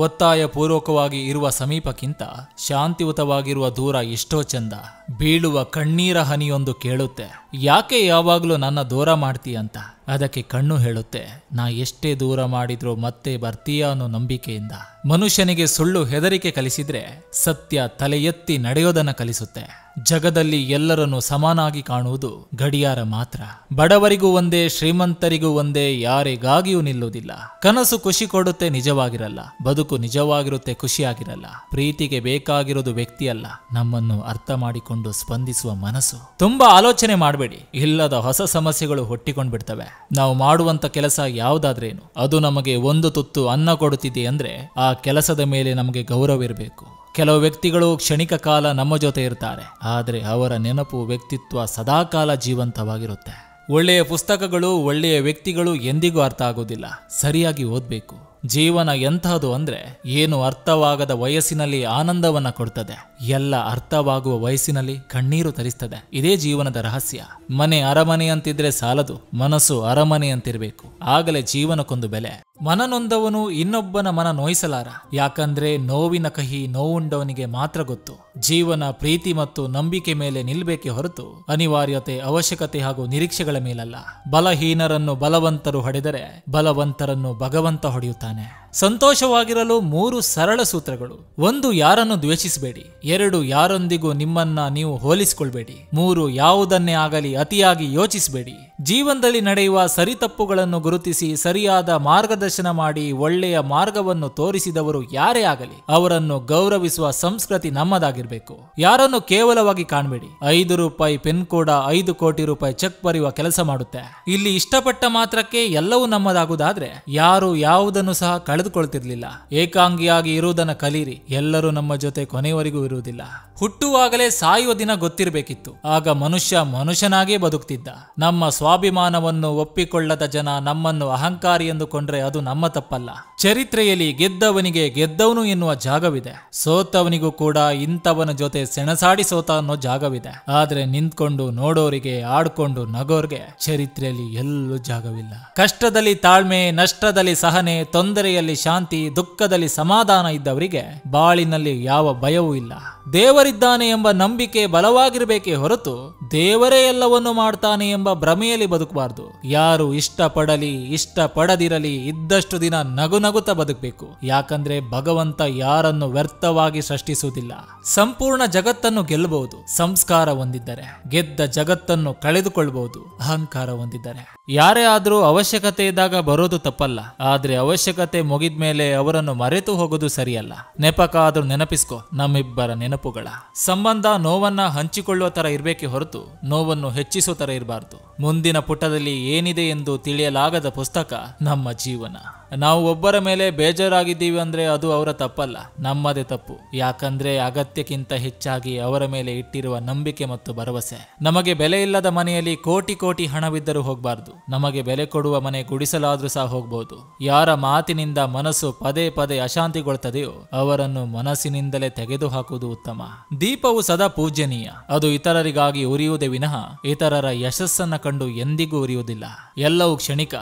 ಒತ್ತಾಯ ಪೂರ್ವಕವಾಗಿ ಇರುವ ಸಮೀಪಕ್ಕಿಂತ ಶಾಂತಿಯುತವಾಗಿರುವ ದೂರ ಎಷ್ಟೋ ಚಂದ ಬೀಳುವ ಕಣ್ಣೀರ ಹನಿಯೊಂದು ಕೇಳುತ್ತೆ ಯಾಕೆ ಯಾವಾಗಲೂ ನನ್ನ ದೂರ ಮಾಡ್ತೀಯ ಅಂತ ಅದಕ್ಕೆ ಕಣ್ಣು ಹೇಳುತ್ತೆ ನಾ ಎಷ್ಟೇ ದೂರ ಮಾಡಿದ್ರೂ ಮತ್ತೆ ಬರ್ತೀಯ ಅನ್ನೋ ನಂಬಿಕೆಯಿಂದ ಮನುಷ್ಯನಿಗೆ ಸುಳ್ಳು ಹೆದರಿಕೆ ಕಲಿಸಿದ್ರೆ ಸತ್ಯ ತಲೆ ಎತ್ತಿ ನಡೆಯೋದನ್ನ ಕಲಿಸುತ್ತೆ ಜಗದಲ್ಲಿ ಎಲ್ಲರನ್ನು ಸಮಾನಾಗಿ ಕಾಣುವುದು ಗಡಿಯಾರ ಮಾತ್ರ ಬಡವರಿಗೂ ಒಂದೇ ಶ್ರೀಮಂತರಿಗೂ ಒಂದೇ ಯಾರಿಗಾಗಿಯೂ ನಿಲ್ಲುವುದಿಲ್ಲ ಕನಸು ಖುಷಿ ಕೊಡುತ್ತೆ ನಿಜವಾಗಿರಲ್ಲ ಬದುಕು ನಿಜವಾಗಿರುತ್ತೆ ಖುಷಿಯಾಗಿರಲ್ಲ ಪ್ರೀತಿಗೆ ಬೇಕಾಗಿರೋದು ವ್ಯಕ್ತಿಯಲ್ಲ ನಮ್ಮನ್ನು ಅರ್ಥ ಮಾಡಿಕೊಂಡು ಸ್ಪಂದಿಸುವ ಮನಸ್ಸು ತುಂಬಾ ಆಲೋಚನೆ ಮಾಡಬೇಡಿ ಮಾಡಬೇಡಿ ಇಲ್ಲದ ಹೊಸ ಸಮಸ್ಯೆಗಳು ಹುಟ್ಟಿಕೊಂಡು ಬಿಡ್ತವೆ ನಾವು ಮಾಡುವಂತ ಕೆಲಸ ಯಾವುದಾದ್ರೇನು ಅದು ನಮಗೆ ಒಂದು ತುತ್ತು ಅನ್ನ ಕೊಡುತ್ತಿದೆ ಅಂದ್ರೆ ಆ ಕೆಲಸದ ಮೇಲೆ ನಮಗೆ ಗೌರವ ಇರಬೇಕು ಕೆಲವು ವ್ಯಕ್ತಿಗಳು ಕ್ಷಣಿಕ ಕಾಲ ನಮ್ಮ ಜೊತೆ ಇರ್ತಾರೆ ಆದರೆ ಅವರ ನೆನಪು ವ್ಯಕ್ತಿತ್ವ ಸದಾಕಾಲ ಜೀವಂತವಾಗಿರುತ್ತೆ ಒಳ್ಳೆಯ ಪುಸ್ತಕಗಳು ಒಳ್ಳೆಯ ವ್ಯಕ್ತಿಗಳು ಎಂದಿಗೂ ಅರ್ಥ ಆಗೋದಿಲ್ಲ ಸರಿಯಾಗಿ ಓದಬೇಕು ಜೀವನ ಎಂಥದ್ದು ಅಂದ್ರೆ ಏನು ಅರ್ಥವಾಗದ ವಯಸ್ಸಿನಲ್ಲಿ ಆನಂದವನ್ನ ಕೊಡ್ತದೆ ಎಲ್ಲ ಅರ್ಥವಾಗುವ ವಯಸ್ಸಿನಲ್ಲಿ ಕಣ್ಣೀರು ತರಿಸ್ತದೆ ಇದೇ ಜೀವನದ ರಹಸ್ಯ ಮನೆ ಅರಮನೆಯಂತಿದ್ರೆ ಸಾಲದು ಮನಸ್ಸು ಅರಮನೆಯಂತಿರಬೇಕು ಆಗಲೇ ಜೀವನಕ್ಕೊಂದು ಬೆಲೆ ಮನನೊಂದವನು ಇನ್ನೊಬ್ಬನ ಮನ ನೋಯಿಸಲಾರ ಯಾಕಂದ್ರೆ ನೋವಿನ ಕಹಿ ನೋವುಂಡವನಿಗೆ ಮಾತ್ರ ಗೊತ್ತು ಜೀವನ ಪ್ರೀತಿ ಮತ್ತು ನಂಬಿಕೆ ಮೇಲೆ ನಿಲ್ಬೇಕೆ ಹೊರತು ಅನಿವಾರ್ಯತೆ ಅವಶ್ಯಕತೆ ಹಾಗೂ ನಿರೀಕ್ಷೆಗಳ ಮೇಲಲ್ಲ ಬಲಹೀನರನ್ನು ಬಲವಂತರು ಹೊಡೆದರೆ ಬಲವಂತರನ್ನು ಭಗವಂತ ಹೊಡೆಯುತ್ತಾನೆ Yeah. ಸಂತೋಷವಾಗಿರಲು ಮೂರು ಸರಳ ಸೂತ್ರಗಳು ಒಂದು ಯಾರನ್ನು ದ್ವೇಷಿಸಬೇಡಿ ಎರಡು ಯಾರೊಂದಿಗೂ ನಿಮ್ಮನ್ನ ನೀವು ಹೋಲಿಸಿಕೊಳ್ಬೇಡಿ ಮೂರು ಯಾವುದನ್ನೇ ಆಗಲಿ ಅತಿಯಾಗಿ ಯೋಚಿಸಬೇಡಿ ಜೀವನದಲ್ಲಿ ನಡೆಯುವ ಸರಿತಪ್ಪುಗಳನ್ನು ಗುರುತಿಸಿ ಸರಿಯಾದ ಮಾರ್ಗದರ್ಶನ ಮಾಡಿ ಒಳ್ಳೆಯ ಮಾರ್ಗವನ್ನು ತೋರಿಸಿದವರು ಯಾರೇ ಆಗಲಿ ಅವರನ್ನು ಗೌರವಿಸುವ ಸಂಸ್ಕೃತಿ ನಮ್ಮದಾಗಿರ್ಬೇಕು ಯಾರನ್ನು ಕೇವಲವಾಗಿ ಕಾಣಬೇಡಿ ಐದು ರೂಪಾಯಿ ಪೆನ್ ಕೂಡ ಐದು ಕೋಟಿ ರೂಪಾಯಿ ಚೆಕ್ ಬರೆಯುವ ಕೆಲಸ ಮಾಡುತ್ತೆ ಇಲ್ಲಿ ಇಷ್ಟಪಟ್ಟ ಮಾತ್ರಕ್ಕೆ ಎಲ್ಲವೂ ನಮ್ಮದಾಗುವುದಾದ್ರೆ ಯಾರು ಯಾವುದನ್ನು ಸಹ ಕಳೆದ ತಡೆದುಕೊಳ್ತಿರ್ಲಿಲ್ಲ ಏಕಾಂಗಿಯಾಗಿ ಇರುವುದನ್ನ ಕಲೀರಿ ಎಲ್ಲರೂ ನಮ್ಮ ಜೊತೆ ಕೊನೆಯವರೆಗೂ ಇರುವುದಿಲ್ಲ ಹುಟ್ಟುವಾಗಲೇ ಸಾಯುವ ದಿನ ಗೊತ್ತಿರಬೇಕಿತ್ತು ಆಗ ಮನುಷ್ಯ ಮನುಷ್ಯನಾಗೇ ಬದುಕ್ತಿದ್ದ ನಮ್ಮ ಸ್ವಾಭಿಮಾನವನ್ನು ಒಪ್ಪಿಕೊಳ್ಳದ ಜನ ನಮ್ಮನ್ನು ಅಹಂಕಾರಿ ಎಂದುಕೊಂಡ್ರೆ ಅದು ನಮ್ಮ ತಪ್ಪಲ್ಲ ಚರಿತ್ರೆಯಲ್ಲಿ ಗೆದ್ದವನಿಗೆ ಗೆದ್ದವನು ಎನ್ನುವ ಜಾಗವಿದೆ ಸೋತವನಿಗೂ ಕೂಡ ಇಂಥವನ ಜೊತೆ ಸೆಣಸಾಡಿ ಸೋತ ಅನ್ನೋ ಜಾಗವಿದೆ ಆದ್ರೆ ನಿಂತ್ಕೊಂಡು ನೋಡೋರಿಗೆ ಆಡ್ಕೊಂಡು ನಗೋರ್ಗೆ ಚರಿತ್ರೆಯಲ್ಲಿ ಎಲ್ಲೂ ಜಾಗವಿಲ್ಲ ಕಷ್ಟದಲ್ಲಿ ತಾಳ್ಮೆ ನಷ್ಟದಲ್ಲಿ ಸಹನೆ ತೊಂದರೆಯಲ್ಲಿ ಶಾಂತಿ ದುಃಖದಲ್ಲಿ ಸಮಾಧಾನ ಇದ್ದವರಿಗೆ ಬಾಳಿನಲ್ಲಿ ಯಾವ ಭಯವೂ ಇಲ್ಲ ದೇವರಿದ್ದಾನೆ ಎಂಬ ನಂಬಿಕೆ ಬಲವಾಗಿರಬೇಕೇ ಹೊರತು ದೇವರೇ ಎಲ್ಲವನ್ನು ಮಾಡ್ತಾನೆ ಎಂಬ ಭ್ರಮೆಯಲ್ಲಿ ಬದುಕಬಾರದು ಯಾರು ಇಷ್ಟಪಡಲಿ ಇಷ್ಟಪಡದಿರಲಿ ಇದ್ದಷ್ಟು ದಿನ ನಗು ನಗುತ ಬದುಕಬೇಕು ಯಾಕಂದ್ರೆ ಭಗವಂತ ಯಾರನ್ನು ವ್ಯರ್ಥವಾಗಿ ಸೃಷ್ಟಿಸುವುದಿಲ್ಲ ಸಂಪೂರ್ಣ ಜಗತ್ತನ್ನು ಗೆಲ್ಲಬಹುದು ಸಂಸ್ಕಾರ ಹೊಂದಿದ್ದರೆ ಗೆದ್ದ ಜಗತ್ತನ್ನು ಕಳೆದುಕೊಳ್ಳಬಹುದು ಅಹಂಕಾರ ಹೊಂದಿದ್ದರೆ ಯಾರೇ ಆದರೂ ಅವಶ್ಯಕತೆ ಇದ್ದಾಗ ಬರೋದು ತಪ್ಪಲ್ಲ ಆದ್ರೆ ಅವಶ್ಯಕತೆ ಮುಗಿ ಹೋಗಿದ ಮೇಲೆ ಅವರನ್ನು ಮರೆತು ಹೋಗೋದು ಸರಿಯಲ್ಲ ನೆಪಕ ಆದ್ರೂ ನೆನಪಿಸ್ಕೋ ನಮ್ಮಿಬ್ಬರ ನೆನಪುಗಳ ಸಂಬಂಧ ನೋವನ್ನ ಹಂಚಿಕೊಳ್ಳೋ ತರ ಇರಬೇಕೆ ಹೊರತು ನೋವನ್ನು ಹೆಚ್ಚಿಸೋ ತರ ಇರಬಾರ್ದು ಮುಂದಿನ ಪುಟದಲ್ಲಿ ಏನಿದೆ ಎಂದು ತಿಳಿಯಲಾಗದ ಪುಸ್ತಕ ನಮ್ಮ ಜೀವನ ನಾವು ಒಬ್ಬರ ಮೇಲೆ ಬೇಜಾರಾಗಿದ್ದೀವಿ ಅಂದ್ರೆ ಅದು ಅವರ ತಪ್ಪಲ್ಲ ನಮ್ಮದೇ ತಪ್ಪು ಯಾಕಂದ್ರೆ ಅಗತ್ಯಕ್ಕಿಂತ ಹೆಚ್ಚಾಗಿ ಅವರ ಮೇಲೆ ಇಟ್ಟಿರುವ ನಂಬಿಕೆ ಮತ್ತು ಭರವಸೆ ನಮಗೆ ಬೆಲೆ ಇಲ್ಲದ ಮನೆಯಲ್ಲಿ ಕೋಟಿ ಕೋಟಿ ಹಣವಿದ್ದರೂ ಹೋಗಬಾರ್ದು ನಮಗೆ ಬೆಲೆ ಕೊಡುವ ಮನೆ ಗುಡಿಸಲಾದ್ರೂ ಸಹ ಹೋಗ್ಬಹುದು ಯಾರ ಮಾತಿನಿಂದ ಮನಸ್ಸು ಪದೇ ಪದೇ ಅಶಾಂತಿಗೊಳ್ತದೆಯೋ ಅವರನ್ನು ಮನಸ್ಸಿನಿಂದಲೇ ತೆಗೆದುಹಾಕುವುದು ಉತ್ತಮ ದೀಪವು ಸದಾ ಪೂಜನೀಯ ಅದು ಇತರರಿಗಾಗಿ ಉರಿಯುವುದೇ ವಿನಃ ಇತರರ ಯಶಸ್ಸನ್ನ ಕಂಡು ಎಂದಿಗೂ ಉರಿಯುವುದಿಲ್ಲ ಎಲ್ಲವೂ ಕ್ಷಣಿಕ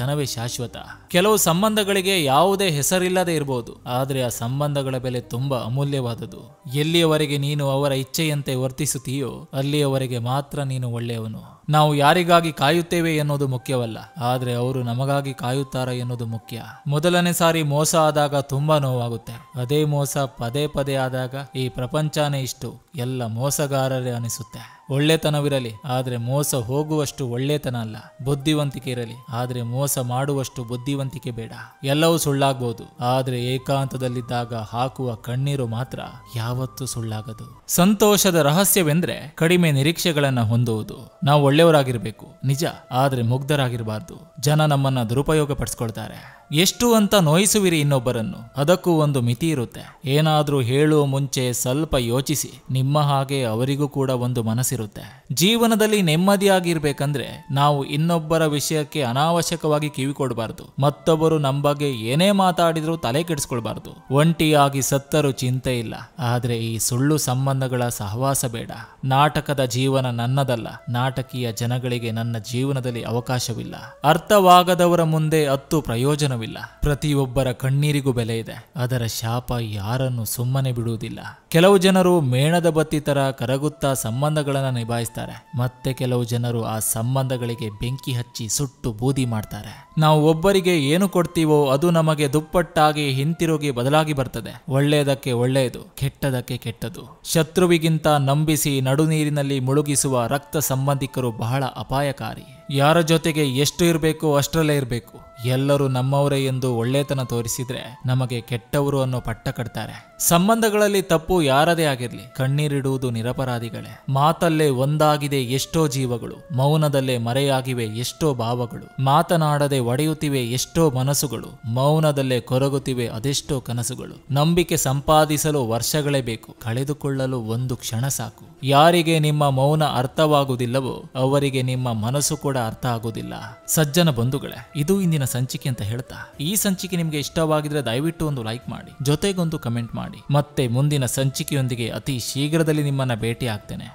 ತನವೇ ಶಾಶ್ವತ ಕೆಲವು ಸಂಬಂಧಗಳಿಗೆ ಯಾವುದೇ ಹೆಸರಿಲ್ಲದೆ ಇರಬಹುದು ಆದರೆ ಆ ಸಂಬಂಧಗಳ ಬೆಲೆ ತುಂಬಾ ಅಮೂಲ್ಯವಾದದು ಎಲ್ಲಿಯವರೆಗೆ ನೀನು ಅವರ ಇಚ್ಛೆಯಂತೆ ವರ್ತಿಸುತ್ತೀಯೋ ಅಲ್ಲಿಯವರೆಗೆ ಮಾತ್ರ ನೀನು ಒಳ್ಳೆಯವನು ನಾವು ಯಾರಿಗಾಗಿ ಕಾಯುತ್ತೇವೆ ಎನ್ನುವುದು ಮುಖ್ಯವಲ್ಲ ಆದರೆ ಅವರು ನಮಗಾಗಿ ಕಾಯುತ್ತಾರೆ ಎನ್ನುವುದು ಮುಖ್ಯ ಮೊದಲನೇ ಸಾರಿ ಮೋಸ ಆದಾಗ ತುಂಬಾ ನೋವಾಗುತ್ತೆ ಅದೇ ಮೋಸ ಪದೇ ಪದೇ ಆದಾಗ ಈ ಪ್ರಪಂಚನೇ ಇಷ್ಟು ಎಲ್ಲ ಮೋಸಗಾರರೇ ಅನಿಸುತ್ತೆ ಒಳ್ಳೆತನವಿರಲಿ ಆದರೆ ಮೋಸ ಹೋಗುವಷ್ಟು ಒಳ್ಳೆತನ ಅಲ್ಲ ಬುದ್ಧಿವಂತಿಕೆ ಇರಲಿ ಆದರೆ ಮೋಸ ಮಾಡುವಷ್ಟು ಬುದ್ಧಿವಂತಿಕೆ ಬೇಡ ಎಲ್ಲವೂ ಸುಳ್ಳಾಗಬಹುದು ಆದರೆ ಏಕಾಂತದಲ್ಲಿದ್ದಾಗ ಹಾಕುವ ಕಣ್ಣೀರು ಮಾತ್ರ ಯಾವತ್ತೂ ಸುಳ್ಳಾಗದು ಸಂತೋಷದ ರಹಸ್ಯವೆಂದ್ರೆ ಕಡಿಮೆ ನಿರೀಕ್ಷೆಗಳನ್ನ ಹೊಂದುವುದು ನಾವು ಒಳ್ಳೆ ಒಳ್ಳೆಯವರಾಗಿರಬೇಕು ನಿಜ ಆದರೆ ಮುಗ್ಧರಾಗಿರಬಾರ್ದು ಜನ ನಮ್ಮನ್ನ ದುರುಪಯೋಗ ಪಡಿಸ್ಕೊಳ್ತಾರೆ ಎಷ್ಟು ಅಂತ ನೋಯಿಸುವಿರಿ ಇನ್ನೊಬ್ಬರನ್ನು ಅದಕ್ಕೂ ಒಂದು ಮಿತಿ ಇರುತ್ತೆ ಏನಾದರೂ ಹೇಳುವ ಮುಂಚೆ ಸ್ವಲ್ಪ ಯೋಚಿಸಿ ನಿಮ್ಮ ಹಾಗೆ ಅವರಿಗೂ ಕೂಡ ಒಂದು ಮನಸ್ಸಿರುತ್ತೆ ಜೀವನದಲ್ಲಿ ನೆಮ್ಮದಿಯಾಗಿರ್ಬೇಕಂದ್ರೆ ನಾವು ಇನ್ನೊಬ್ಬರ ವಿಷಯಕ್ಕೆ ಅನಾವಶ್ಯಕವಾಗಿ ಕಿವಿ ಕೊಡಬಾರ್ದು ಮತ್ತೊಬ್ಬರು ನಮ್ಮ ಬಗ್ಗೆ ಏನೇ ಮಾತಾಡಿದ್ರೂ ತಲೆ ಕೆಡಿಸ್ಕೊಳ್ಬಾರ್ದು ಒಂಟಿಯಾಗಿ ಸತ್ತರೂ ಚಿಂತೆ ಇಲ್ಲ ಆದರೆ ಈ ಸುಳ್ಳು ಸಂಬಂಧಗಳ ಸಹವಾಸ ಬೇಡ ನಾಟಕದ ಜೀವನ ನನ್ನದಲ್ಲ ನಾಟಕೀಯ ಜನಗಳಿಗೆ ನನ್ನ ಜೀವನದಲ್ಲಿ ಅವಕಾಶವಿಲ್ಲ ಅರ್ಥವಾಗದವರ ಮುಂದೆ ಹತ್ತು ಪ್ರಯೋಜನ ಕಾರಣವಿಲ್ಲ ಪ್ರತಿಯೊಬ್ಬರ ಕಣ್ಣೀರಿಗೂ ಬೆಲೆ ಇದೆ ಅದರ ಶಾಪ ಯಾರನ್ನು ಸುಮ್ಮನೆ ಬಿಡುವುದಿಲ್ಲ ಕೆಲವು ಜನರು ಮೇಣದ ಬತ್ತಿ ತರ ಕರಗುತ್ತಾ ಸಂಬಂಧಗಳನ್ನು ನಿಭಾಯಿಸ್ತಾರೆ ಮತ್ತೆ ಕೆಲವು ಜನರು ಆ ಸಂಬಂಧಗಳಿಗೆ ಬೆಂಕಿ ಹಚ್ಚಿ ಸುಟ್ಟು ಬೂದಿ ಮಾಡ್ತಾರೆ ನಾವು ಒಬ್ಬರಿಗೆ ಏನು ಕೊಡ್ತೀವೋ ಅದು ನಮಗೆ ದುಪ್ಪಟ್ಟಾಗಿ ಹಿಂತಿರುಗಿ ಬದಲಾಗಿ ಬರ್ತದೆ ಒಳ್ಳೆಯದಕ್ಕೆ ಒಳ್ಳೆಯದು ಕೆಟ್ಟದಕ್ಕೆ ಕೆಟ್ಟದು ಶತ್ರುವಿಗಿಂತ ನಂಬಿಸಿ ನೀರಿನಲ್ಲಿ ಮುಳುಗಿಸುವ ರಕ್ತ ಸಂಬಂಧಿಕರು ಬಹಳ ಅಪಾಯಕಾರಿ ಯಾರ ಜೊತೆಗೆ ಎಷ್ಟು ಇರಬೇಕು ಅಷ್ಟರಲ್ಲೇ ಇರಬೇಕು ಎಲ್ಲರೂ ನಮ್ಮವರೇ ಎಂದು ಒಳ್ಳೆತನ ತೋರಿಸಿದ್ರೆ ನಮಗೆ ಕೆಟ್ಟವರು ಅನ್ನೋ ಪಟ್ಟ ಕಟ್ತಾರೆ ಸಂಬಂಧಗಳಲ್ಲಿ ತಪ್ಪು ಯಾರದೇ ಆಗಿರಲಿ ಕಣ್ಣೀರಿಡುವುದು ನಿರಪರಾಧಿಗಳೇ ಮಾತಲ್ಲೇ ಒಂದಾಗಿದೆ ಎಷ್ಟೋ ಜೀವಗಳು ಮೌನದಲ್ಲೇ ಮರೆಯಾಗಿವೆ ಎಷ್ಟೋ ಭಾವಗಳು ಮಾತನಾಡದೆ ಒಡೆಯುತ್ತಿವೆ ಎಷ್ಟೋ ಮನಸ್ಸುಗಳು ಮೌನದಲ್ಲೇ ಕೊರಗುತ್ತಿವೆ ಅದೆಷ್ಟೋ ಕನಸುಗಳು ನಂಬಿಕೆ ಸಂಪಾದಿಸಲು ವರ್ಷಗಳೇ ಬೇಕು ಕಳೆದುಕೊಳ್ಳಲು ಒಂದು ಕ್ಷಣ ಸಾಕು ಯಾರಿಗೆ ನಿಮ್ಮ ಮೌನ ಅರ್ಥವಾಗುವುದಿಲ್ಲವೋ ಅವರಿಗೆ ನಿಮ್ಮ ಮನಸ್ಸು ಕೂಡ ಅರ್ಥ ಆಗುವುದಿಲ್ಲ ಸಜ್ಜನ ಬಂಧುಗಳೇ ಇದು ಇಂದಿನ ಸಂಚಿಕೆ ಅಂತ ಹೇಳ್ತಾ ಈ ಸಂಚಿಕೆ ನಿಮಗೆ ಇಷ್ಟವಾಗಿದ್ರೆ ದಯವಿಟ್ಟು ಒಂದು ಲೈಕ್ ಮಾಡಿ ಜೊತೆಗೊಂದು ಕಮೆಂಟ್ ಮಾಡಿ ಮತ್ತೆ ಮುಂದಿನ ಸಂಚಿಕೆಯೊಂದಿಗೆ ಅತಿ ಶೀಘ್ರದಲ್ಲಿ ನಿಮ್ಮನ್ನ ಭೇಟಿ ಆಗ್ತೇನೆ